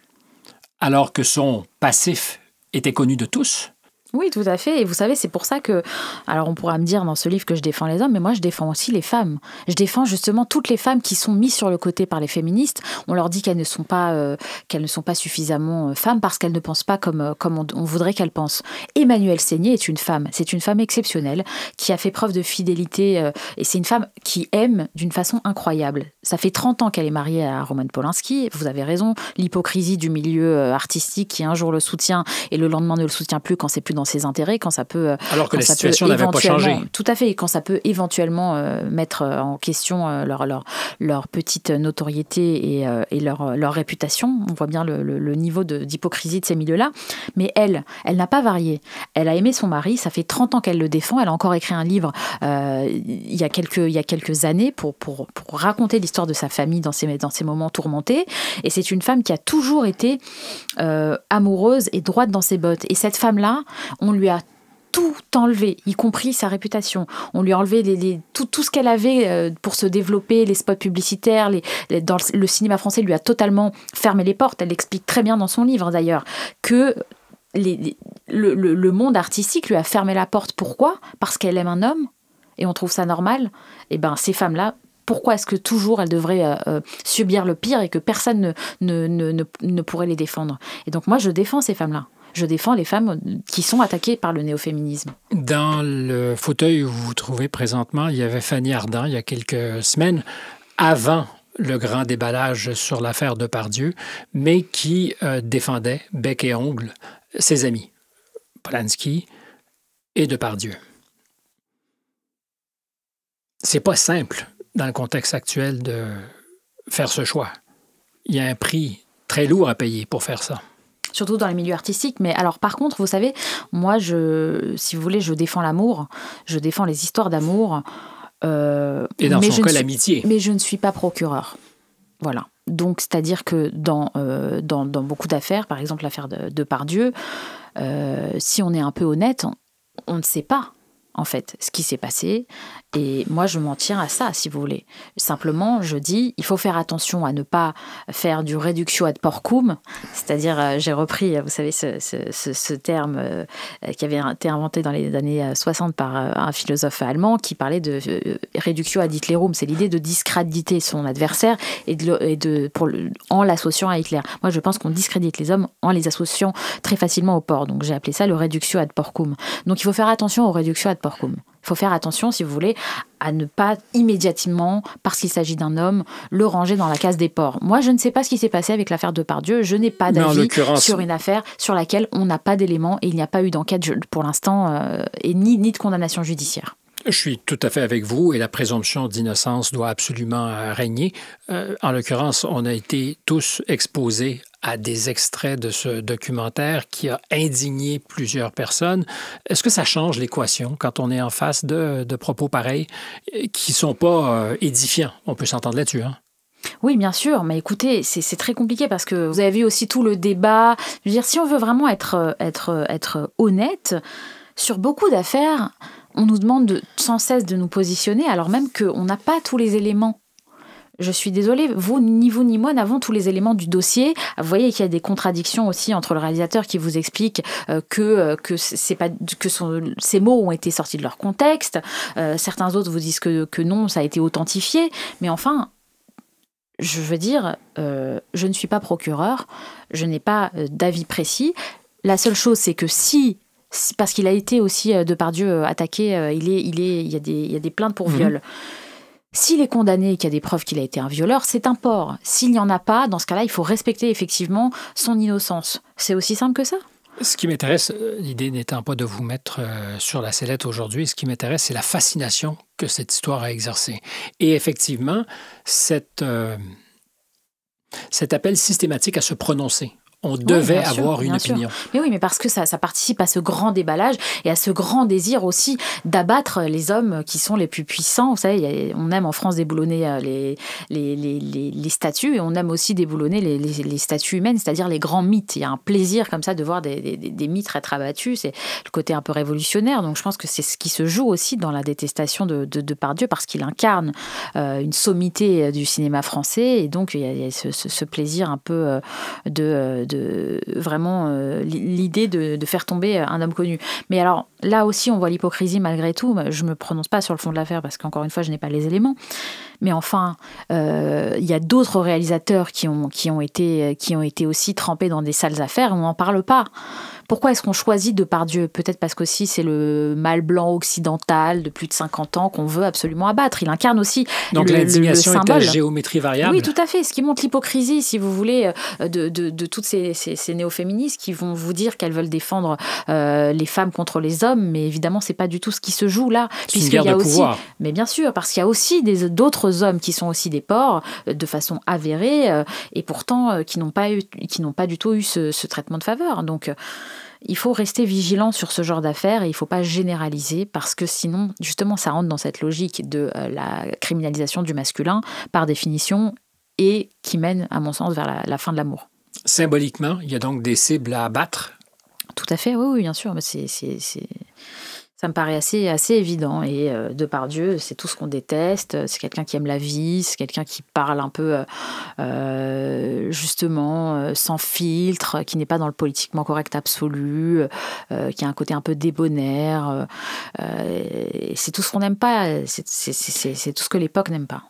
alors que son passif était connu de tous. Oui, tout à fait. Et vous savez, c'est pour ça que, alors on pourra me dire dans ce livre que je défends les hommes, mais moi je défends aussi les femmes. Je défends justement toutes les femmes qui sont mises sur le côté par les féministes. On leur dit qu'elles ne sont pas, euh, qu'elles ne sont pas suffisamment euh, femmes parce qu'elles ne pensent pas comme, euh, comme on, voudrait qu'elles pensent. Emmanuelle Seigné est une femme. C'est une femme exceptionnelle qui a fait preuve de fidélité et c'est une femme qui aime d'une façon incroyable. Ça fait 30 ans qu'elle est mariée à Roman Polanski. Vous avez raison. L'hypocrisie du milieu artistique qui un jour le soutient et le lendemain ne le soutient plus quand c'est plus dans ses intérêts quand ça peut. Euh, Alors que la situation n'avait pas changé. Tout à fait, quand ça peut éventuellement euh, mettre euh, en question leur, leur, leur petite notoriété et, et leur, leur, réputation. On voit bien le, le, niveau d'hypocrisie de, ces milieux-là. Mais elle, elle n'a pas varié. Elle a aimé son mari, ça fait 30 ans qu'elle le défend. Elle a encore écrit un livre il, y a quelques, il y a quelques années pour, pour, pour raconter l'histoire de sa famille dans ces, dans ces moments tourmentés. Et c'est une femme qui a toujours été amoureuse et droite dans ses bottes. Et cette femme-là, on lui a tout enlevé, y compris sa réputation. On lui a enlevé tout, ce qu'elle avait euh, pour se développer, les spots publicitaires, dans le, cinéma français lui a totalement fermé les portes. Elle explique très bien dans son livre d'ailleurs que le, monde artistique lui a fermé la porte. Pourquoi Parce qu'elle aime un homme et on trouve ça normal. Et eh ben ces femmes-là, pourquoi est-ce que toujours elles devraient euh, euh, subir le pire et que personne ne pourrait les défendre Et donc moi, je défends ces femmes-là je défends les femmes qui sont attaquées par le néo-féminisme. Dans le fauteuil où vous vous trouvez présentement, il y avait Fanny Ardant il y a quelques semaines, avant le grand déballage sur l'affaire Depardieu, mais qui euh, défendait bec et ongle ses amis, Polanski et Depardieu. C'est pas simple dans le contexte actuel de faire ce choix. Il y a un prix très lourd à payer pour faire ça surtout dans les milieux artistiques. Mais alors, par contre, vous savez, moi, je, si vous voulez, je défends l'amour, je défends les histoires d'amour. Euh, Et dans mais son je Mais je ne suis pas procureur. Voilà. Donc, c'est-à-dire que dans, euh, dans, beaucoup d'affaires, par exemple l'affaire de, Pardieu, euh, si on est un peu honnête, on ne sait pas en fait ce qui s'est passé et moi, je m'en tiens à ça, si vous voulez. Simplement, je dis, il faut faire attention à ne pas faire du réduction ad porcum, c'est-à-dire, euh, j'ai repris, vous savez, ce, terme euh, qui avait été inventé dans les années 60 euh, par un philosophe allemand qui parlait de réduction ad hitlerum, c'est l'idée de discréditer son adversaire et de, et en l'associant à Hitler. Moi, je pense qu'on discrédite les hommes en les associant très facilement au porc. Donc, j'ai appelé ça le réduction ad porcum. Donc, il faut faire attention au réduction ad porcum. Il faut faire attention, si vous voulez, à ne pas immédiatement, parce qu'il s'agit d'un homme, le ranger dans la case des porcs. Moi, je ne sais pas ce qui s'est passé avec l'affaire Depardieu. Je n'ai pas d'avis sur une affaire sur laquelle on n'a pas d'éléments et il n'y a pas eu d'enquête pour l'instant euh, et ni, ni de condamnation judiciaire. Je suis tout à fait avec vous et la présomption d'innocence doit absolument régner. Euh, en l'occurrence, on a été tous exposés à des extraits de ce documentaire qui a indigné plusieurs personnes. Est-ce que ça change l'équation quand on est en face de, propos pareils euh, qui ne sont pas euh, édifiants? On peut s'entendre là-dessus, hein? Oui, bien sûr, mais écoutez, c'est très compliqué parce que vous avez vu aussi tout le débat. dire, si on veut vraiment être, euh, être, être honnête, sur beaucoup d'affaires, on nous demande sans cesse de nous positionner alors même qu'on n'a pas tous les éléments je suis désolée, vous, ni vous ni moi n'avons tous les éléments du dossier. Vous voyez qu'il y a des contradictions aussi entre le réalisateur qui vous explique euh, que, euh, que, c'est pas, que ces mots ont été sortis de leur contexte. Euh, certains autres vous disent que, que non, ça a été authentifié. Mais enfin, je veux dire, je ne suis pas procureur, je n'ai pas d'avis précis. La seule chose, c'est que si parce qu'il a été aussi de par Dieu attaqué. Il est, il est, il y a des, plaintes pour mhm. viol. S'il est condamné et qu'il y a des preuves qu'il a été un violeur, c'est un port. S'il n'y en a pas, dans ce cas-là, il faut respecter effectivement son innocence. C'est aussi simple que ça. Ce qui m'intéresse, euh, l'idée n'étant pas de vous mettre euh, sur la sellette aujourd'hui, ce qui m'intéresse, c'est la fascination que cette histoire a exercée. Et effectivement, euh, cet appel systématique à se prononcer, on devait avoir une opinion. oui, mais parce que ça, participe à ce grand déballage et à ce grand désir aussi d'abattre les hommes qui sont les plus puissants. Vous savez, on aime en France déboulonner euh, les, les, statues et on aime aussi déboulonner les, statues humaines, c'est-à-dire les grands mythes. Il y a un plaisir comme ça de voir des, mythes être abattus. C'est le côté un peu révolutionnaire. Donc je pense que c'est ce qui se joue aussi dans la détestation de, de, Pardieu parce qu'il incarne euh, une sommité euh, du cinéma français et donc il y a, ce, plaisir un peu de de vraiment euh, l'idée de, faire tomber un homme connu. Mais alors là aussi, on voit l'hypocrisie malgré tout. Bah, je me prononce pas sur le fond de l'affaire parce qu'encore une fois, je n'ai pas les éléments. Mais enfin, euh, il y a d'autres réalisateurs qui ont, qui, ont été, qui ont été aussi trempés dans des sales affaires. On n'en parle pas. Pourquoi est-ce qu'on choisit de par Dieu Peut-être parce qu'aussi c'est le mâle blanc occidental de plus de 50 ans qu'on veut absolument abattre. Il incarne aussi Donc le, l'indignation géométrie variable. Oui, tout à fait. Ce qui montre l'hypocrisie, si vous voulez, euh, de, de, toutes ces, ces, néo-féministes qui vont vous dire qu'elles veulent défendre euh, les femmes contre les hommes, mais évidemment, c'est pas du tout ce qui se joue là, puisqu'il y a aussi, mais bien sûr, parce qu'il y a aussi d'autres hommes qui sont aussi des porcs euh, de façon avérée et pourtant qui n'ont pas qui n'ont pas du tout eu ce, ce traitement de faveur. Donc il faut rester vigilant sur ce genre d'affaires et il ne faut pas généraliser parce que sinon, justement, ça rentre dans cette logique de euh, la criminalisation du masculin par définition et qui mène, à mon sens, vers la, fin de l'amour. Symboliquement, il y a donc des cibles à abattre. Tout à fait, oui, oui bien sûr. Mais c'est ça me paraît assez, assez évident. Et euh, de par Dieu, c'est tout ce qu'on déteste. C'est quelqu'un qui aime la vie, c'est quelqu'un qui parle un peu, euh, euh, justement, sans filtre, qui n'est pas dans le politiquement correct absolu, qui a un côté un peu débonnaire. c'est tout ce qu'on n'aime pas. C'est tout ce que l'époque n'aime pas.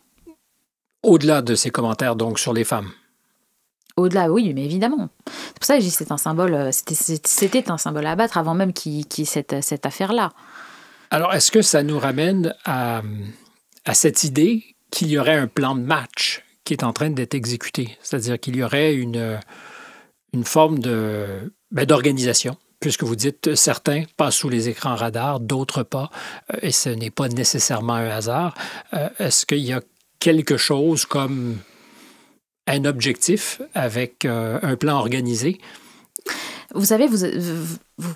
Au-delà de ces commentaires donc sur les femmes au-delà, oui, mais évidemment. C'est pour ça que je c'est un symbole, euh, c'était un symbole à battre avant même qui' euh, cette, affaire-là. Alors, est-ce que ça nous ramène à, cette idée qu'il y aurait un plan de match qui est en train d'être exécuté? C'est-à-dire qu'il y aurait une, euh, forme ben, d'organisation, puisque vous dites certains passent sous les écrans radars, d'autres pas, et ce n'est pas nécessairement un hasard. Est-ce qu'il y a quelque chose comme un objectif, avec euh, un plan organisé. Vous savez, vous,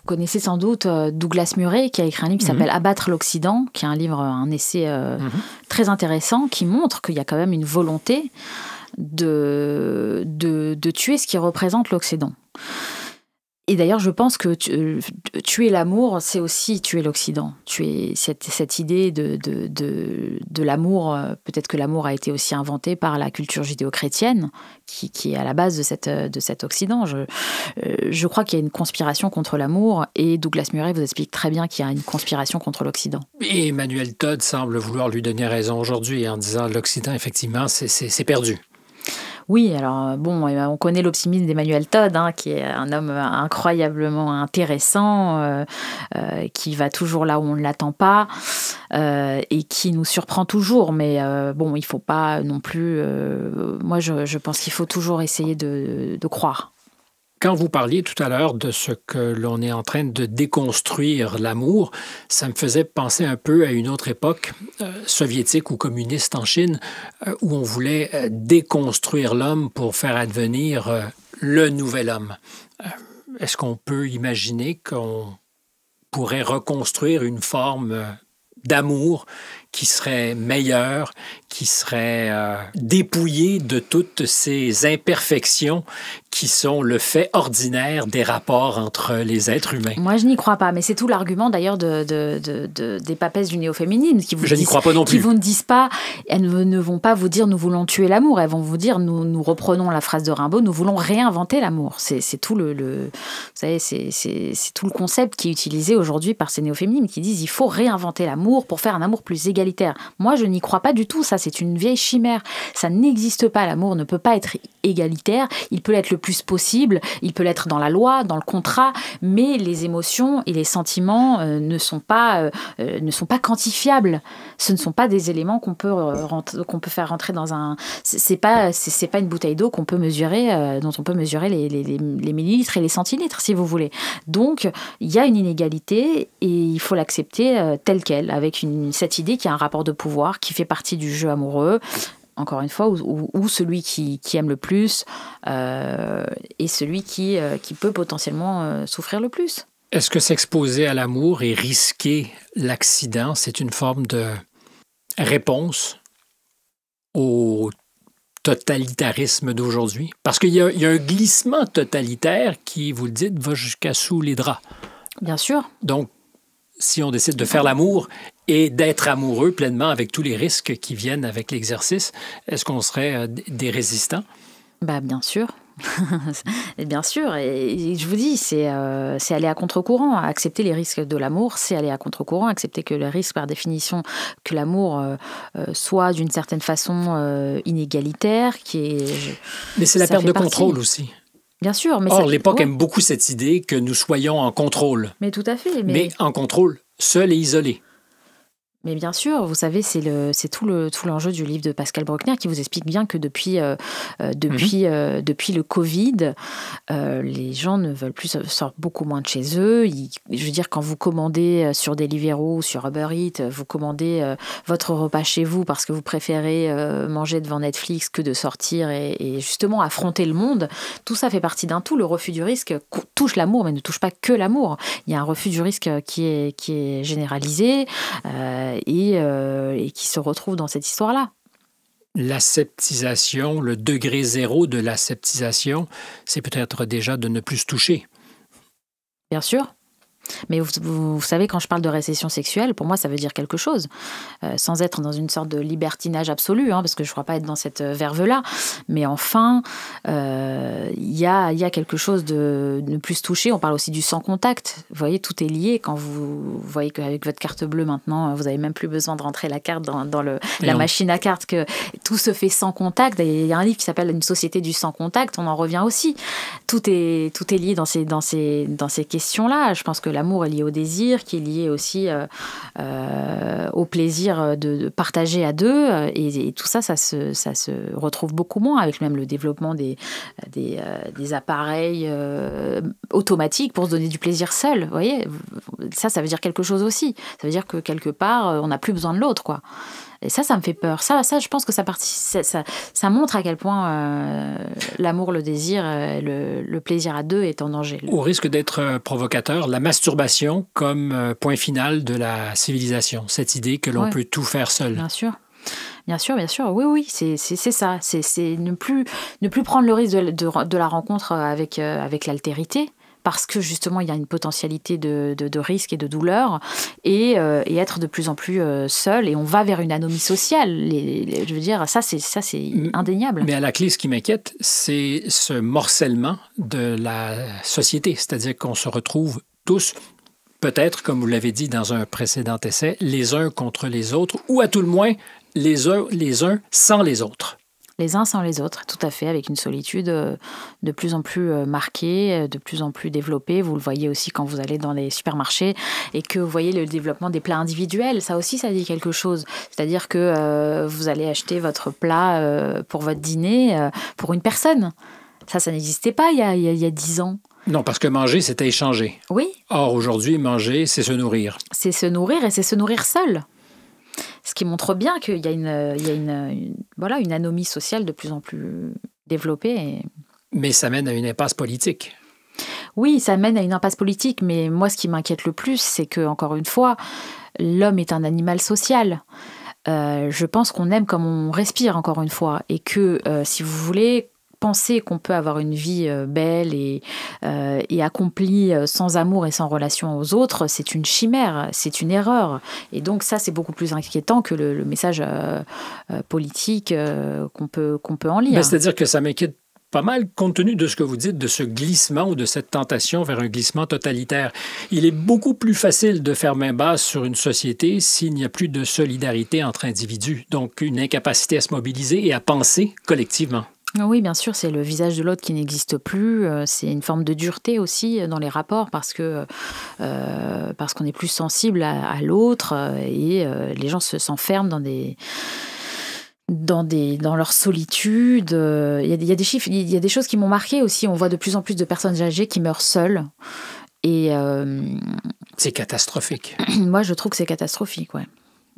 connaissez sans doute euh, Douglas Murray, qui a écrit un livre qui mhm. s'appelle Abattre l'Occident, qui est un livre, un essai euh, mhm. très intéressant, qui montre qu'il y a quand même une volonté de, de tuer ce qui représente l'Occident. Et d'ailleurs, je pense que euh, tuer l'amour, c'est aussi tuer l'Occident. Tuer cette, cette idée de, de, de, l'amour, euh, peut-être que l'amour a été aussi inventé par la culture judéo-chrétienne, qui, est à la base de, cette, euh, de cet Occident. Je, je crois qu'il y a une conspiration contre l'amour, et Douglas Murray vous explique très bien qu'il y a une conspiration contre l'Occident. Et Emmanuel Todd semble vouloir lui donner raison aujourd'hui en disant l'Occident, effectivement, c'est perdu. Oui, alors euh, bon, euh, on connaît l'optimisme d'Emmanuel Todd, hein, qui est un homme euh, incroyablement intéressant, qui va toujours là où on ne l'attend pas et qui nous surprend toujours. Mais bon, il faut pas non plus. moi, je, pense qu'il faut toujours essayer de croire. Quand vous parliez tout à l'heure de ce que l'on est en train de déconstruire l'amour, ça me faisait penser un peu à une autre époque euh, soviétique ou communiste en Chine, euh, où on voulait euh, déconstruire l'homme pour faire advenir le nouvel homme. Est-ce qu'on peut imaginer qu'on pourrait reconstruire une forme d'amour qui serait meilleure, qui serait dépouillée de toutes ces imperfections qui sont le fait ordinaire des rapports entre les êtres humains. Moi, je n'y crois pas, mais c'est tout l'argument d'ailleurs de, des papesses du néo-féminisme qui vous je n'y crois pas non plus. Qui vous ne disent pas, elles ne vont pas vous dire nous voulons tuer l'amour, elles vont vous dire nous, nous reprenons la phrase de Rimbaud, nous voulons réinventer l'amour. C'est tout le, vous savez, c'est tout le concept qui est utilisé aujourd'hui par ces néo-féminismes qui disent il faut réinventer l'amour pour faire un amour plus égalitaire. Moi, je n'y crois pas du tout. Ça, c'est une vieille chimère. Ça n'existe pas. L'amour ne peut pas être égalitaire. Il peut être le plus possible. Il peut l'être dans la loi, dans le contrat, mais les émotions et les sentiments euh, ne, sont pas, euh, euh, ne sont pas quantifiables. Ce ne sont pas des éléments qu'on peut, qu'on peut faire rentrer dans un. C'est pas, c'est pas une bouteille d'eau qu'on peut mesurer, dont on peut mesurer les, millilitres et les centilitres, si vous voulez. Donc, il y a une inégalité et il faut l'accepter telle qu'elle, avec cette idée qu'il y a un rapport de pouvoir qui fait partie du jeu amoureux, encore une fois, ou, celui qui, aime le plus euh, et celui qui, euh, qui peut potentiellement euh, souffrir le plus. Est-ce que s'exposer à l'amour et risquer l'accident, c'est une forme de réponse au totalitarisme d'aujourd'hui? Parce qu'il y, y, a un glissement totalitaire qui, vous le dites, va jusqu'à sous les draps. Bien sûr. Donc, si on décide de faire l'amour et d'être amoureux pleinement avec tous les risques qui viennent avec l'exercice, est-ce qu'on serait euh, des résistants? Bah, bien sûr. bien sûr, et je vous dis, euh, c'est aller à contre-courant. Accepter les risques de l'amour, c'est aller à contre-courant. Accepter que le risque, par définition, que l'amour euh, soit d'une certaine façon inégalitaire, qui est. Mais c'est la perte de contrôle aussi. Bien sûr, mais Or, l'époque aime beaucoup cette idée que nous soyons en contrôle. Mais tout à fait. mais en contrôle, seul et isolé. Mais bien sûr, vous savez, c'est le, c'est tout le tout l'enjeu du livre de Pascal Bruckner qui vous explique bien que depuis euh, euh, mhm. depuis euh, depuis le Covid, les gens ne veulent plus sortir beaucoup moins de chez eux. je veux dire, quand vous commandez sur Deliveroo, sur Uber Eats, vous commandez votre repas chez vous parce que vous préférez manger devant Netflix que de sortir et, et, justement affronter le monde. Tout ça fait partie d'un tout. Le refus du risque touche l'amour, mais ne touche pas que l'amour. Il y a un refus du risque qui est qui est généralisé euh, et, euh, et qui se retrouvent dans cette histoire-là l'aseptisation, le degré zéro de l'aseptisation, c'est peut-être déjà de ne plus se toucher. Bien sûr. Mais vous, savez, quand je parle de récession sexuelle, pour moi, ça veut dire quelque chose, euh, sans être dans une sorte de libertinage absolu, hein, parce que je ne crois pas être dans cette euh, verve-là. Mais enfin, euh, il y, a, quelque chose de plus touché, On parle aussi du sans-contact. Vous voyez, tout est lié. Quand vous voyez qu'avec votre carte bleue, maintenant, vous n'avez même plus besoin de rentrer la carte dans, la machine à carte, que tout se fait sans contact. Il y a un livre qui s'appelle Une société du sans-contact. On en revient aussi. Tout est, tout est lié dans ces, dans ces, dans ces questions-là. Je pense que l'amour est lié au désir, qui est lié aussi euh, euh, au plaisir de, partager à deux. Euh, et, tout ça, ça se, ça se retrouve beaucoup moins avec même le développement des, des, des appareils automatiques pour se donner du plaisir seul. Vous voyez, ça, ça veut dire quelque chose aussi. Ça veut dire que quelque part, on n'a plus besoin de l'autre, quoi. Et ça, ça me fait peur. Ça, ça je pense que ça, ça, montre à quel point euh, l'amour, le désir, euh, le, le, plaisir à deux est en danger. Au risque d'être euh, provocateur, la masturbation comme point final de la civilisation, cette idée que l'on peut tout faire seul. Bien sûr. Bien sûr, bien sûr, oui, oui, c'est ça. C'est ne plus, ne plus prendre le risque de, la rencontre avec, avec l'altérité, parce que justement il y a une potentialité de, risque et de douleur, euh, et, être de plus en plus euh, seul, et on va vers une anomie sociale. je veux dire, ça c'est indéniable. Mais à la clé, ce qui m'inquiète, c'est ce morcellement de la société, c'est-à-dire qu'on se retrouve tous peut-être, comme vous l'avez dit dans un précédent essai, les uns contre les autres, ou à tout le moins les les uns sans les autres les uns sans les autres, tout à fait, avec une solitude euh, de plus en plus euh, marquée, euh, de plus en plus développée. Vous le voyez aussi quand vous allez dans les supermarchés et que vous voyez le développement des plats individuels. Ça aussi, ça dit quelque chose. C'est-à-dire que vous allez acheter votre plat pour votre dîner pour une personne. Ça, ça n'existait pas il y a, il ans. Non, parce que manger, c'était échanger. Oui. Or, aujourd'hui, manger, c'est se nourrir. C'est se nourrir et c'est se nourrir seul. Ce qui montre bien qu'il y a, une, une, voilà, une anomie sociale de plus en plus développée. Mais ça mène à une impasse politique. Oui, ça mène à une impasse politique, mais moi, ce qui m'inquiète le plus, c'est que, encore une fois, l'homme est un animal social. Euh, je pense qu'on aime comme on respire, encore une fois, et que, euh, si vous voulez, penser qu'on peut avoir une vie euh, belle et, euh, accomplie euh, sans amour et sans relation aux autres, c'est une chimère, c'est une erreur. Et donc ça, c'est beaucoup plus inquiétant que le, message politique qu'on peut, qu'on peut en lire. Ben, c'est-à-dire que ça m'inquiète pas mal compte tenu de ce que vous dites, de ce glissement ou de cette tentation vers un glissement totalitaire. Il est beaucoup plus facile de faire main basse sur une société s'il n'y a plus de solidarité entre individus, donc une incapacité à se mobiliser et à penser collectivement. Oui, bien sûr, c'est le visage de l'autre qui n'existe plus. Euh, c'est une forme de dureté aussi euh, dans les rapports parce que euh, parce qu'on est plus sensible à, l'autre et les gens s'enferment dans des dans, des, dans leur solitude. Il y, a, des chiffres, il y a des choses qui m'ont marqué aussi. On voit de plus en plus de personnes âgées qui meurent seules. Et c'est catastrophique. Moi, je trouve que c'est catastrophique, ouais.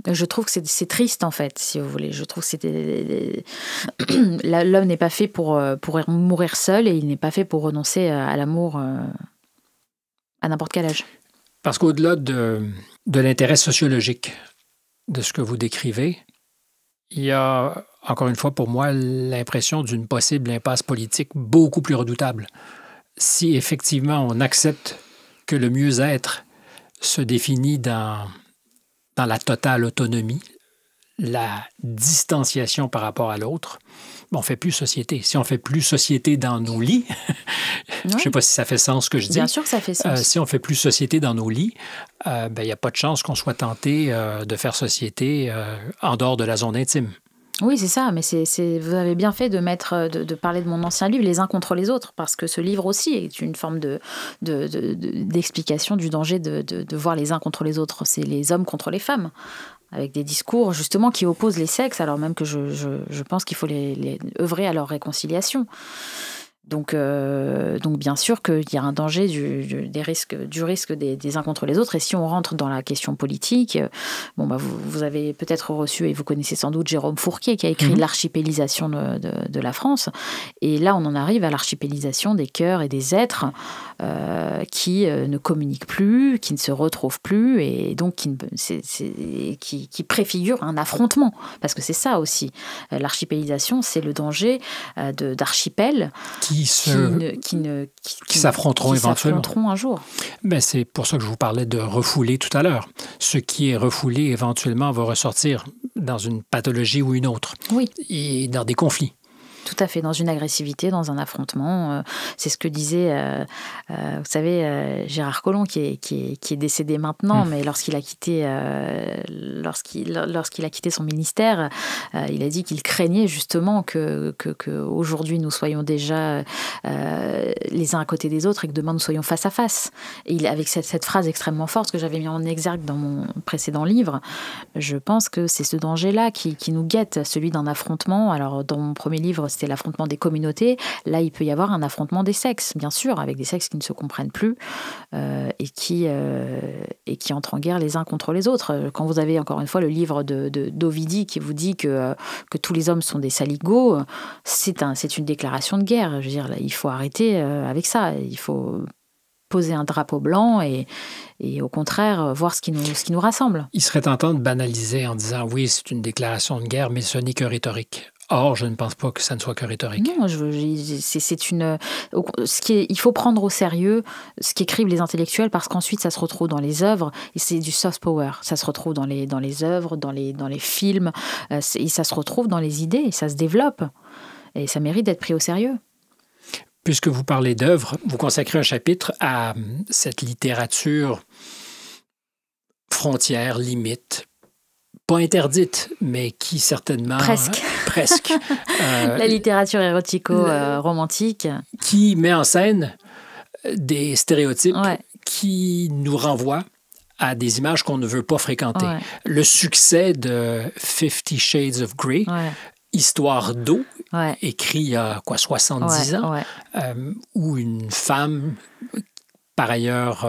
Je trouve que c'est triste, en fait, si vous voulez. Je trouve que L'homme n'est pas fait pour, euh, pour er, mourir seul et il n'est pas fait pour renoncer euh, à l'amour euh, à n'importe quel âge. Parce qu'au-delà de, de l'intérêt sociologique de ce que vous décrivez, il y a, encore une fois, pour moi, l'impression d'une possible impasse politique beaucoup plus redoutable. Si effectivement on accepte que le mieux-être se définit dans la totale autonomie, la distanciation par rapport à l'autre, on fait plus société. Si on fait plus société dans nos lits, je ne sais pas si ça fait sens ce que je dis. Bien sûr ça fait sens. Euh, si on fait plus société dans nos lits, euh, ben, il n'y a pas de chance qu'on soit tenté euh, de faire société en dehors de la zone intime. Oui, c'est ça, mais c'est, vous avez bien fait de, mettre, euh, de, parler de mon ancien livre les uns contre les autres, parce que ce livre aussi est une forme de, d'explication du danger de, voir les uns contre les autres. C'est les hommes contre les femmes, avec des discours justement qui opposent les sexes, alors même que je, pense qu'il faut les, œuvrer à leur réconciliation. Donc, euh, donc bien sûr qu'il y a un danger du, des risques, du risque des, uns contre les autres. Et si on rentre dans la question politique, euh, bon bah vous, avez peut-être reçu et vous connaissez sans doute Jérôme Fourquier qui a écrit mhm. l'archipélisation de, la France. Et là, on en arrive à l'archipélisation des cœurs et des êtres euh, qui ne communiquent plus, qui ne se retrouvent plus et donc qui, préfigurent qui, préfigure un affrontement. Parce que c'est ça aussi. L'archipélisation, c'est le danger d'archipel. Qui qui se qui, qui, s'affronteront éventuellement. un jour. Mais ben, c'est pour ça que je vous parlais de refouler tout à l'heure. Ce qui est refoulé éventuellement va ressortir dans une pathologie ou une autre. Oui. Et dans des conflits. Tout à fait, dans une agressivité, dans un affrontement. Euh, c'est ce que disait, euh, euh, vous savez, Gérard Collomb, qui est, qui est, qui est décédé maintenant, mmh. mais lorsqu'il a, quitté, lorsqu'il, lorsqu'il a quitté son ministère, il a dit qu'il craignait justement que, que, aujourd'hui nous soyons déjà les uns à côté des autres et que demain nous soyons face à face. Et il, avec cette, cette phrase extrêmement forte que j'avais mis en exergue dans mon précédent livre, je pense que c'est ce danger-là qui, qui nous guette, celui d'un affrontement. Alors, dans mon premier livre, c'est l'affrontement des communautés. Là, il peut y avoir un affrontement des sexes, bien sûr, avec des sexes qui ne se comprennent plus euh, et, qui, euh, et qui entrent en guerre les uns contre les autres. Quand vous avez encore une fois le livre d'Ovidie de, qui vous dit que, que tous les hommes sont des saligots, c'est un, une déclaration de guerre. Je veux dire, là, il faut arrêter euh, avec ça. Il faut poser un drapeau blanc et, et au contraire voir ce qui, nous, ce qui nous rassemble. Il serait tentant de banaliser en disant oui, c'est une déclaration de guerre, mais ce n'est que rhétorique. Or, je ne pense pas que ça ne soit que rhétorique. Non, c'est une. il faut prendre au sérieux ce qu'écrivent les intellectuels parce qu'ensuite ça se retrouve dans les œuvres et c'est du soft power. Ça se retrouve dans les dans les œuvres, dans les dans les films euh, et ça se retrouve dans les idées et ça se développe et ça mérite d'être pris au sérieux. Puisque vous parlez d'œuvres, vous consacrez un chapitre à hum, cette littérature frontière, limite, pas interdite, mais qui certainement... Presque. Euh, presque. Euh, la littérature érotico-romantique. Euh, qui met en scène des stéréotypes qui nous renvoient à des images qu'on ne veut pas fréquenter. Le succès de Fifty Shades of Grey, Histoire d'eau, écrit il y a quoi, 70 ans, où une femme, par ailleurs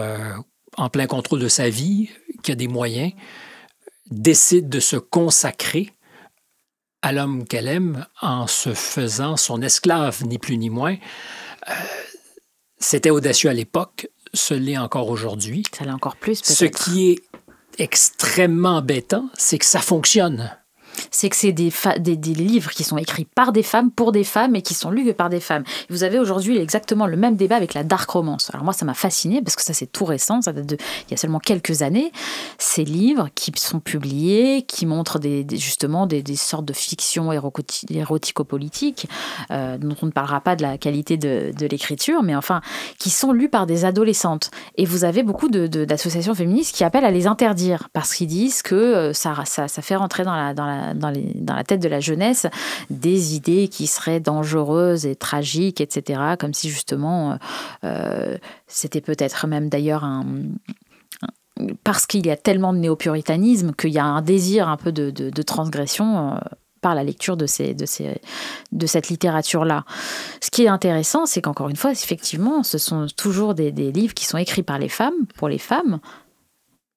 en plein contrôle de sa vie, qui a des moyens, décide de se consacrer à l'homme qu'elle aime en se faisant son esclave, ni plus ni moins. Euh, c'était audacieux à l'époque, ce l'est encore aujourd'hui. Ça l'est encore plus, Ce qui est extrêmement embêtant, c'est que ça fonctionne c'est que c'est des, des, livres qui sont écrits par des femmes, pour des femmes, et qui sont lus par des femmes. vous avez aujourd'hui exactement le même débat avec la dark romance. Alors moi, ça m'a fasciné parce que ça, c'est tout récent, ça date de, il y a seulement quelques années. Ces livres qui sont publiés, qui montrent des, justement des, sortes de fictions érotico politiques euh, dont on ne parlera pas de la qualité de, l'écriture, mais enfin, qui sont lus par des adolescentes. Et vous avez beaucoup d'associations de, féministes qui appellent à les interdire parce qu'ils disent que euh, ça, ça, ça fait rentrer dans la, dans la dans, la tête de la jeunesse des idées qui seraient dangereuses et tragiques, etc. Comme si justement, euh, euh, c'était peut-être même d'ailleurs un, parce qu'il y a tellement de néopuritanisme qu'il y a un désir un peu de, transgression. Euh, par la lecture de, ces, de, ces, de cette littérature-là. Ce qui est intéressant, c'est qu'encore une fois, effectivement, ce sont toujours des, des, livres qui sont écrits par les femmes, pour les femmes,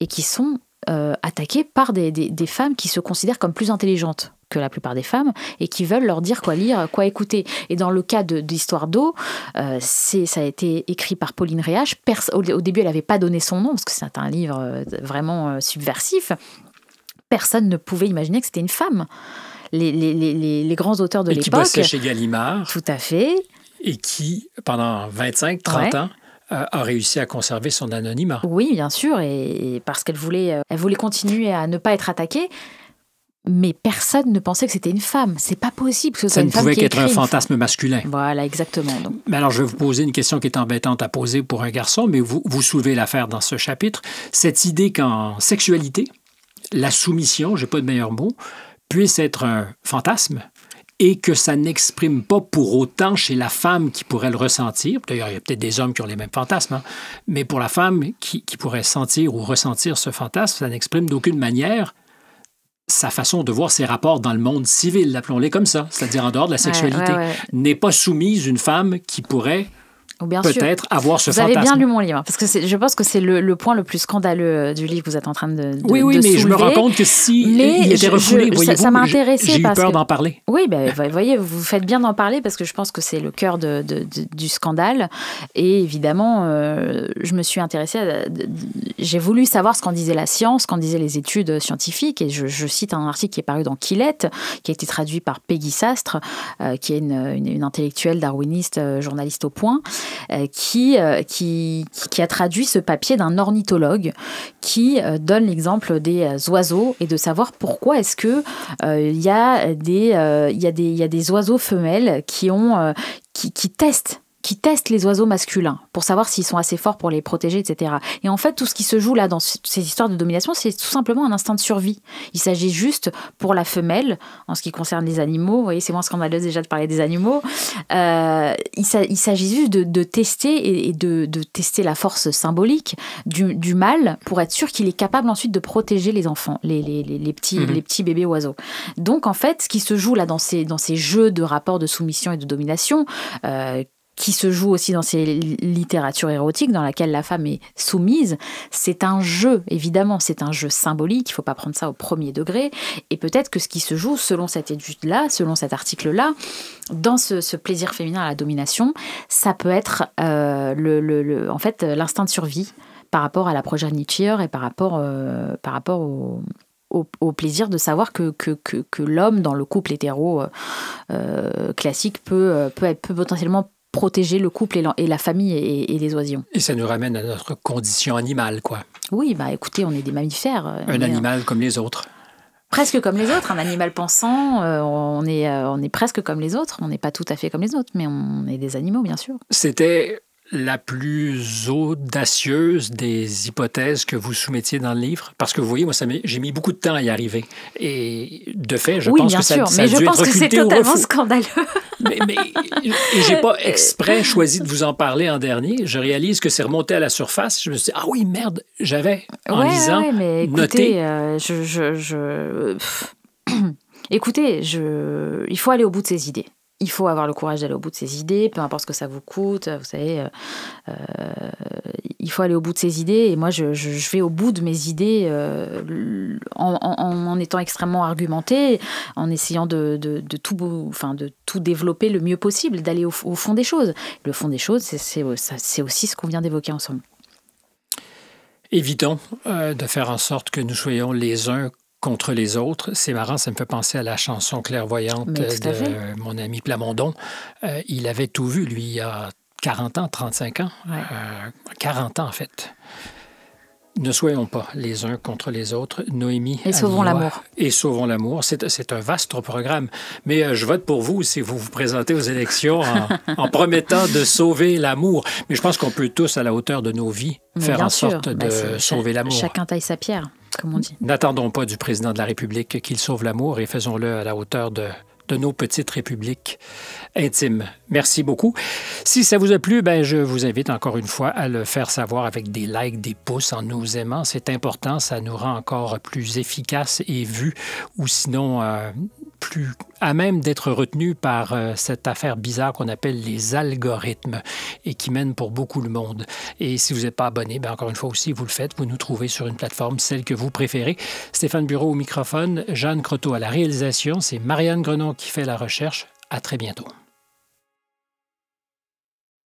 et qui sont euh, attaquée par des, femmes qui se considèrent comme plus intelligentes que la plupart des femmes et qui veulent leur dire quoi lire, quoi écouter. Et dans le cas de, l'histoire d'eau, euh, ça a été écrit par Pauline Réage. Au, début, elle n'avait pas donné son nom parce que c'est un livre euh, vraiment euh, subversif. Personne ne pouvait imaginer que c'était une femme. Les, grands auteurs de l'époque. Qui bossaient chez Gallimard. Tout à fait. Et qui, pendant 25, 30 ans, a réussi à conserver son anonymat. Oui, bien sûr, et parce qu'elle voulait, euh, elle voulait continuer à ne pas être attaquée. Mais personne ne pensait que c'était une femme. C'est pas possible que Ça ne pouvait qu'être un fantasme masculin. Voilà, exactement. Mais alors, je vais vous poser une question qui est embêtante à poser pour un garçon, mais vous, vous soulevez l'affaire dans ce chapitre. Cette idée qu'en sexualité, la soumission, j'ai pas de meilleur mot, puisse être un fantasme, et que ça n'exprime pas pour autant chez la femme qui pourrait le ressentir. D'ailleurs, il y a peut-être des hommes qui ont les mêmes fantasmes, hein. mais pour la femme qui, pourrait sentir ou ressentir ce fantasme, ça n'exprime d'aucune manière sa façon de voir ses rapports dans le monde civil, lappelons les comme ça, c'est-à-dire en dehors de la sexualité. N'est pas soumise une femme qui pourrait Oh, peut-être avoir ce vous Vous avez bien lu mon livre, hein, parce que je pense que c'est le, point le plus scandaleux euh, du livre que vous êtes en train de, de Oui, oui, mais je me rends compte que si il était refoulé, je, ça, ça m'a intéressé j'ai eu peur d'en parler. Oui, ben, vous voyez, vous faites bien d'en parler parce que je pense que c'est le cœur de, du scandale. Et évidemment, euh, je me suis intéressée, j'ai voulu savoir ce qu'en disait la science, ce qu'en disaient les études scientifiques. Et je, cite un article qui est paru dans Quillette, qui a été traduit par Peggy Sastre, euh, qui est une, intellectuelle darwiniste, journaliste au point. Euh, euh, qui, qui, a traduit ce papier d'un ornithologue qui euh, donne l'exemple des oiseaux et de savoir pourquoi est-ce que il y, a des, oiseaux femelles qui ont qui, testent qui testent les oiseaux masculins pour savoir s'ils sont assez forts pour les protéger, etc. Et en fait, tout ce qui se joue là dans ces histoires de domination, c'est tout simplement un instinct de survie. Il s'agit juste pour la femelle, en ce qui concerne les animaux, vous voyez, c'est moins scandaleux déjà de parler des animaux, euh, il s'agit juste de, tester et de, tester la force symbolique du, mâle pour être sûr qu'il est capable ensuite de protéger les enfants, mhm. les, petits, bébés oiseaux. Donc en fait, ce qui se joue là dans ces, dans ces jeux de rapports de soumission et de domination, euh, qui se joue aussi dans ces littératures érotiques dans laquelle la femme est soumise, c'est un jeu, évidemment, c'est un jeu symbolique, il ne faut pas prendre ça au premier degré, et peut-être que ce qui se joue, selon cette étude-là, selon cet article-là, dans ce, plaisir féminin à la domination, ça peut être euh, le, en fait l'instinct de survie par rapport à la progéniture et par rapport, euh, par rapport au, plaisir de savoir que, que, que, l'homme dans le couple hétéro euh, classique peut, peut, peut potentiellement protéger le couple et, la famille et, les oisillons. Et ça nous ramène à notre condition animale, quoi. Oui, bah écoutez, on est des mammifères. Euh, un euh, animal comme les autres. Presque comme les autres, un animal pensant, euh, on, est, on est presque comme les autres, on n'est pas tout à fait comme les autres, mais on est des animaux, bien sûr. C'était la plus audacieuse des hypothèses que vous soumettiez dans le livre? Parce que vous voyez, moi, j'ai mis beaucoup de temps à y arriver. Et de fait, je pense que ça, sûr, mais je pense que c'est totalement scandaleux. mais, mais j'ai pas exprès choisi de vous en parler en dernier. Je réalise que c'est remonté à la surface. Je me suis dit, ah oui, merde, j'avais, en lisant, écoutez, noté. Euh, je, écoutez, je... il faut aller au bout de ces idées il faut avoir le courage d'aller au bout de ses idées, peu importe ce que ça vous coûte. Vous savez, euh, euh, il faut aller au bout de ses idées. Et moi, je, vais au bout de mes idées euh, en, étant extrêmement argumenté, en essayant de, tout, enfin, de tout développer le mieux possible, d'aller au, fond des choses. Le fond des choses, c'est aussi ce qu'on vient d'évoquer ensemble. Évident de faire en sorte que nous soyons les uns contre les autres. C'est marrant, ça me fait penser à la chanson clairvoyante de mon ami Plamondon. Euh, il avait tout vu, lui, il y a 40 ans, 35 ans. 40 euh, ans, en fait. Ne soyons pas les uns contre les autres. Noémie. Et sauvons l'amour. Et sauvons l'amour. C'est un vaste programme. Mais euh, je vote pour vous si vous vous présentez aux élections en, promettant de sauver l'amour. Mais je pense qu'on peut tous, à la hauteur de nos vies, faire en sorte bah, de sauver l'amour. Chacun taille sa pierre on dit. N'attendons pas du président de la République qu'il sauve l'amour et faisons-le à la hauteur de, nos petites républiques intimes. Merci beaucoup. Si ça vous a plu, ben je vous invite encore une fois à le faire savoir avec des likes, des pouces, en nous aimant. C'est important, ça nous rend encore plus efficaces et vus, ou sinon euh, plus à même d'être retenu par euh, cette affaire bizarre qu'on appelle les algorithmes et qui mène pour beaucoup le monde. Et si vous n'êtes pas abonné, ben, encore une fois aussi, vous le faites, vous nous trouvez sur une plateforme, celle que vous préférez. Stéphane Bureau au microphone, Jeanne Croteau à la réalisation, c'est Marianne Grenon qui fait la recherche. À très bientôt.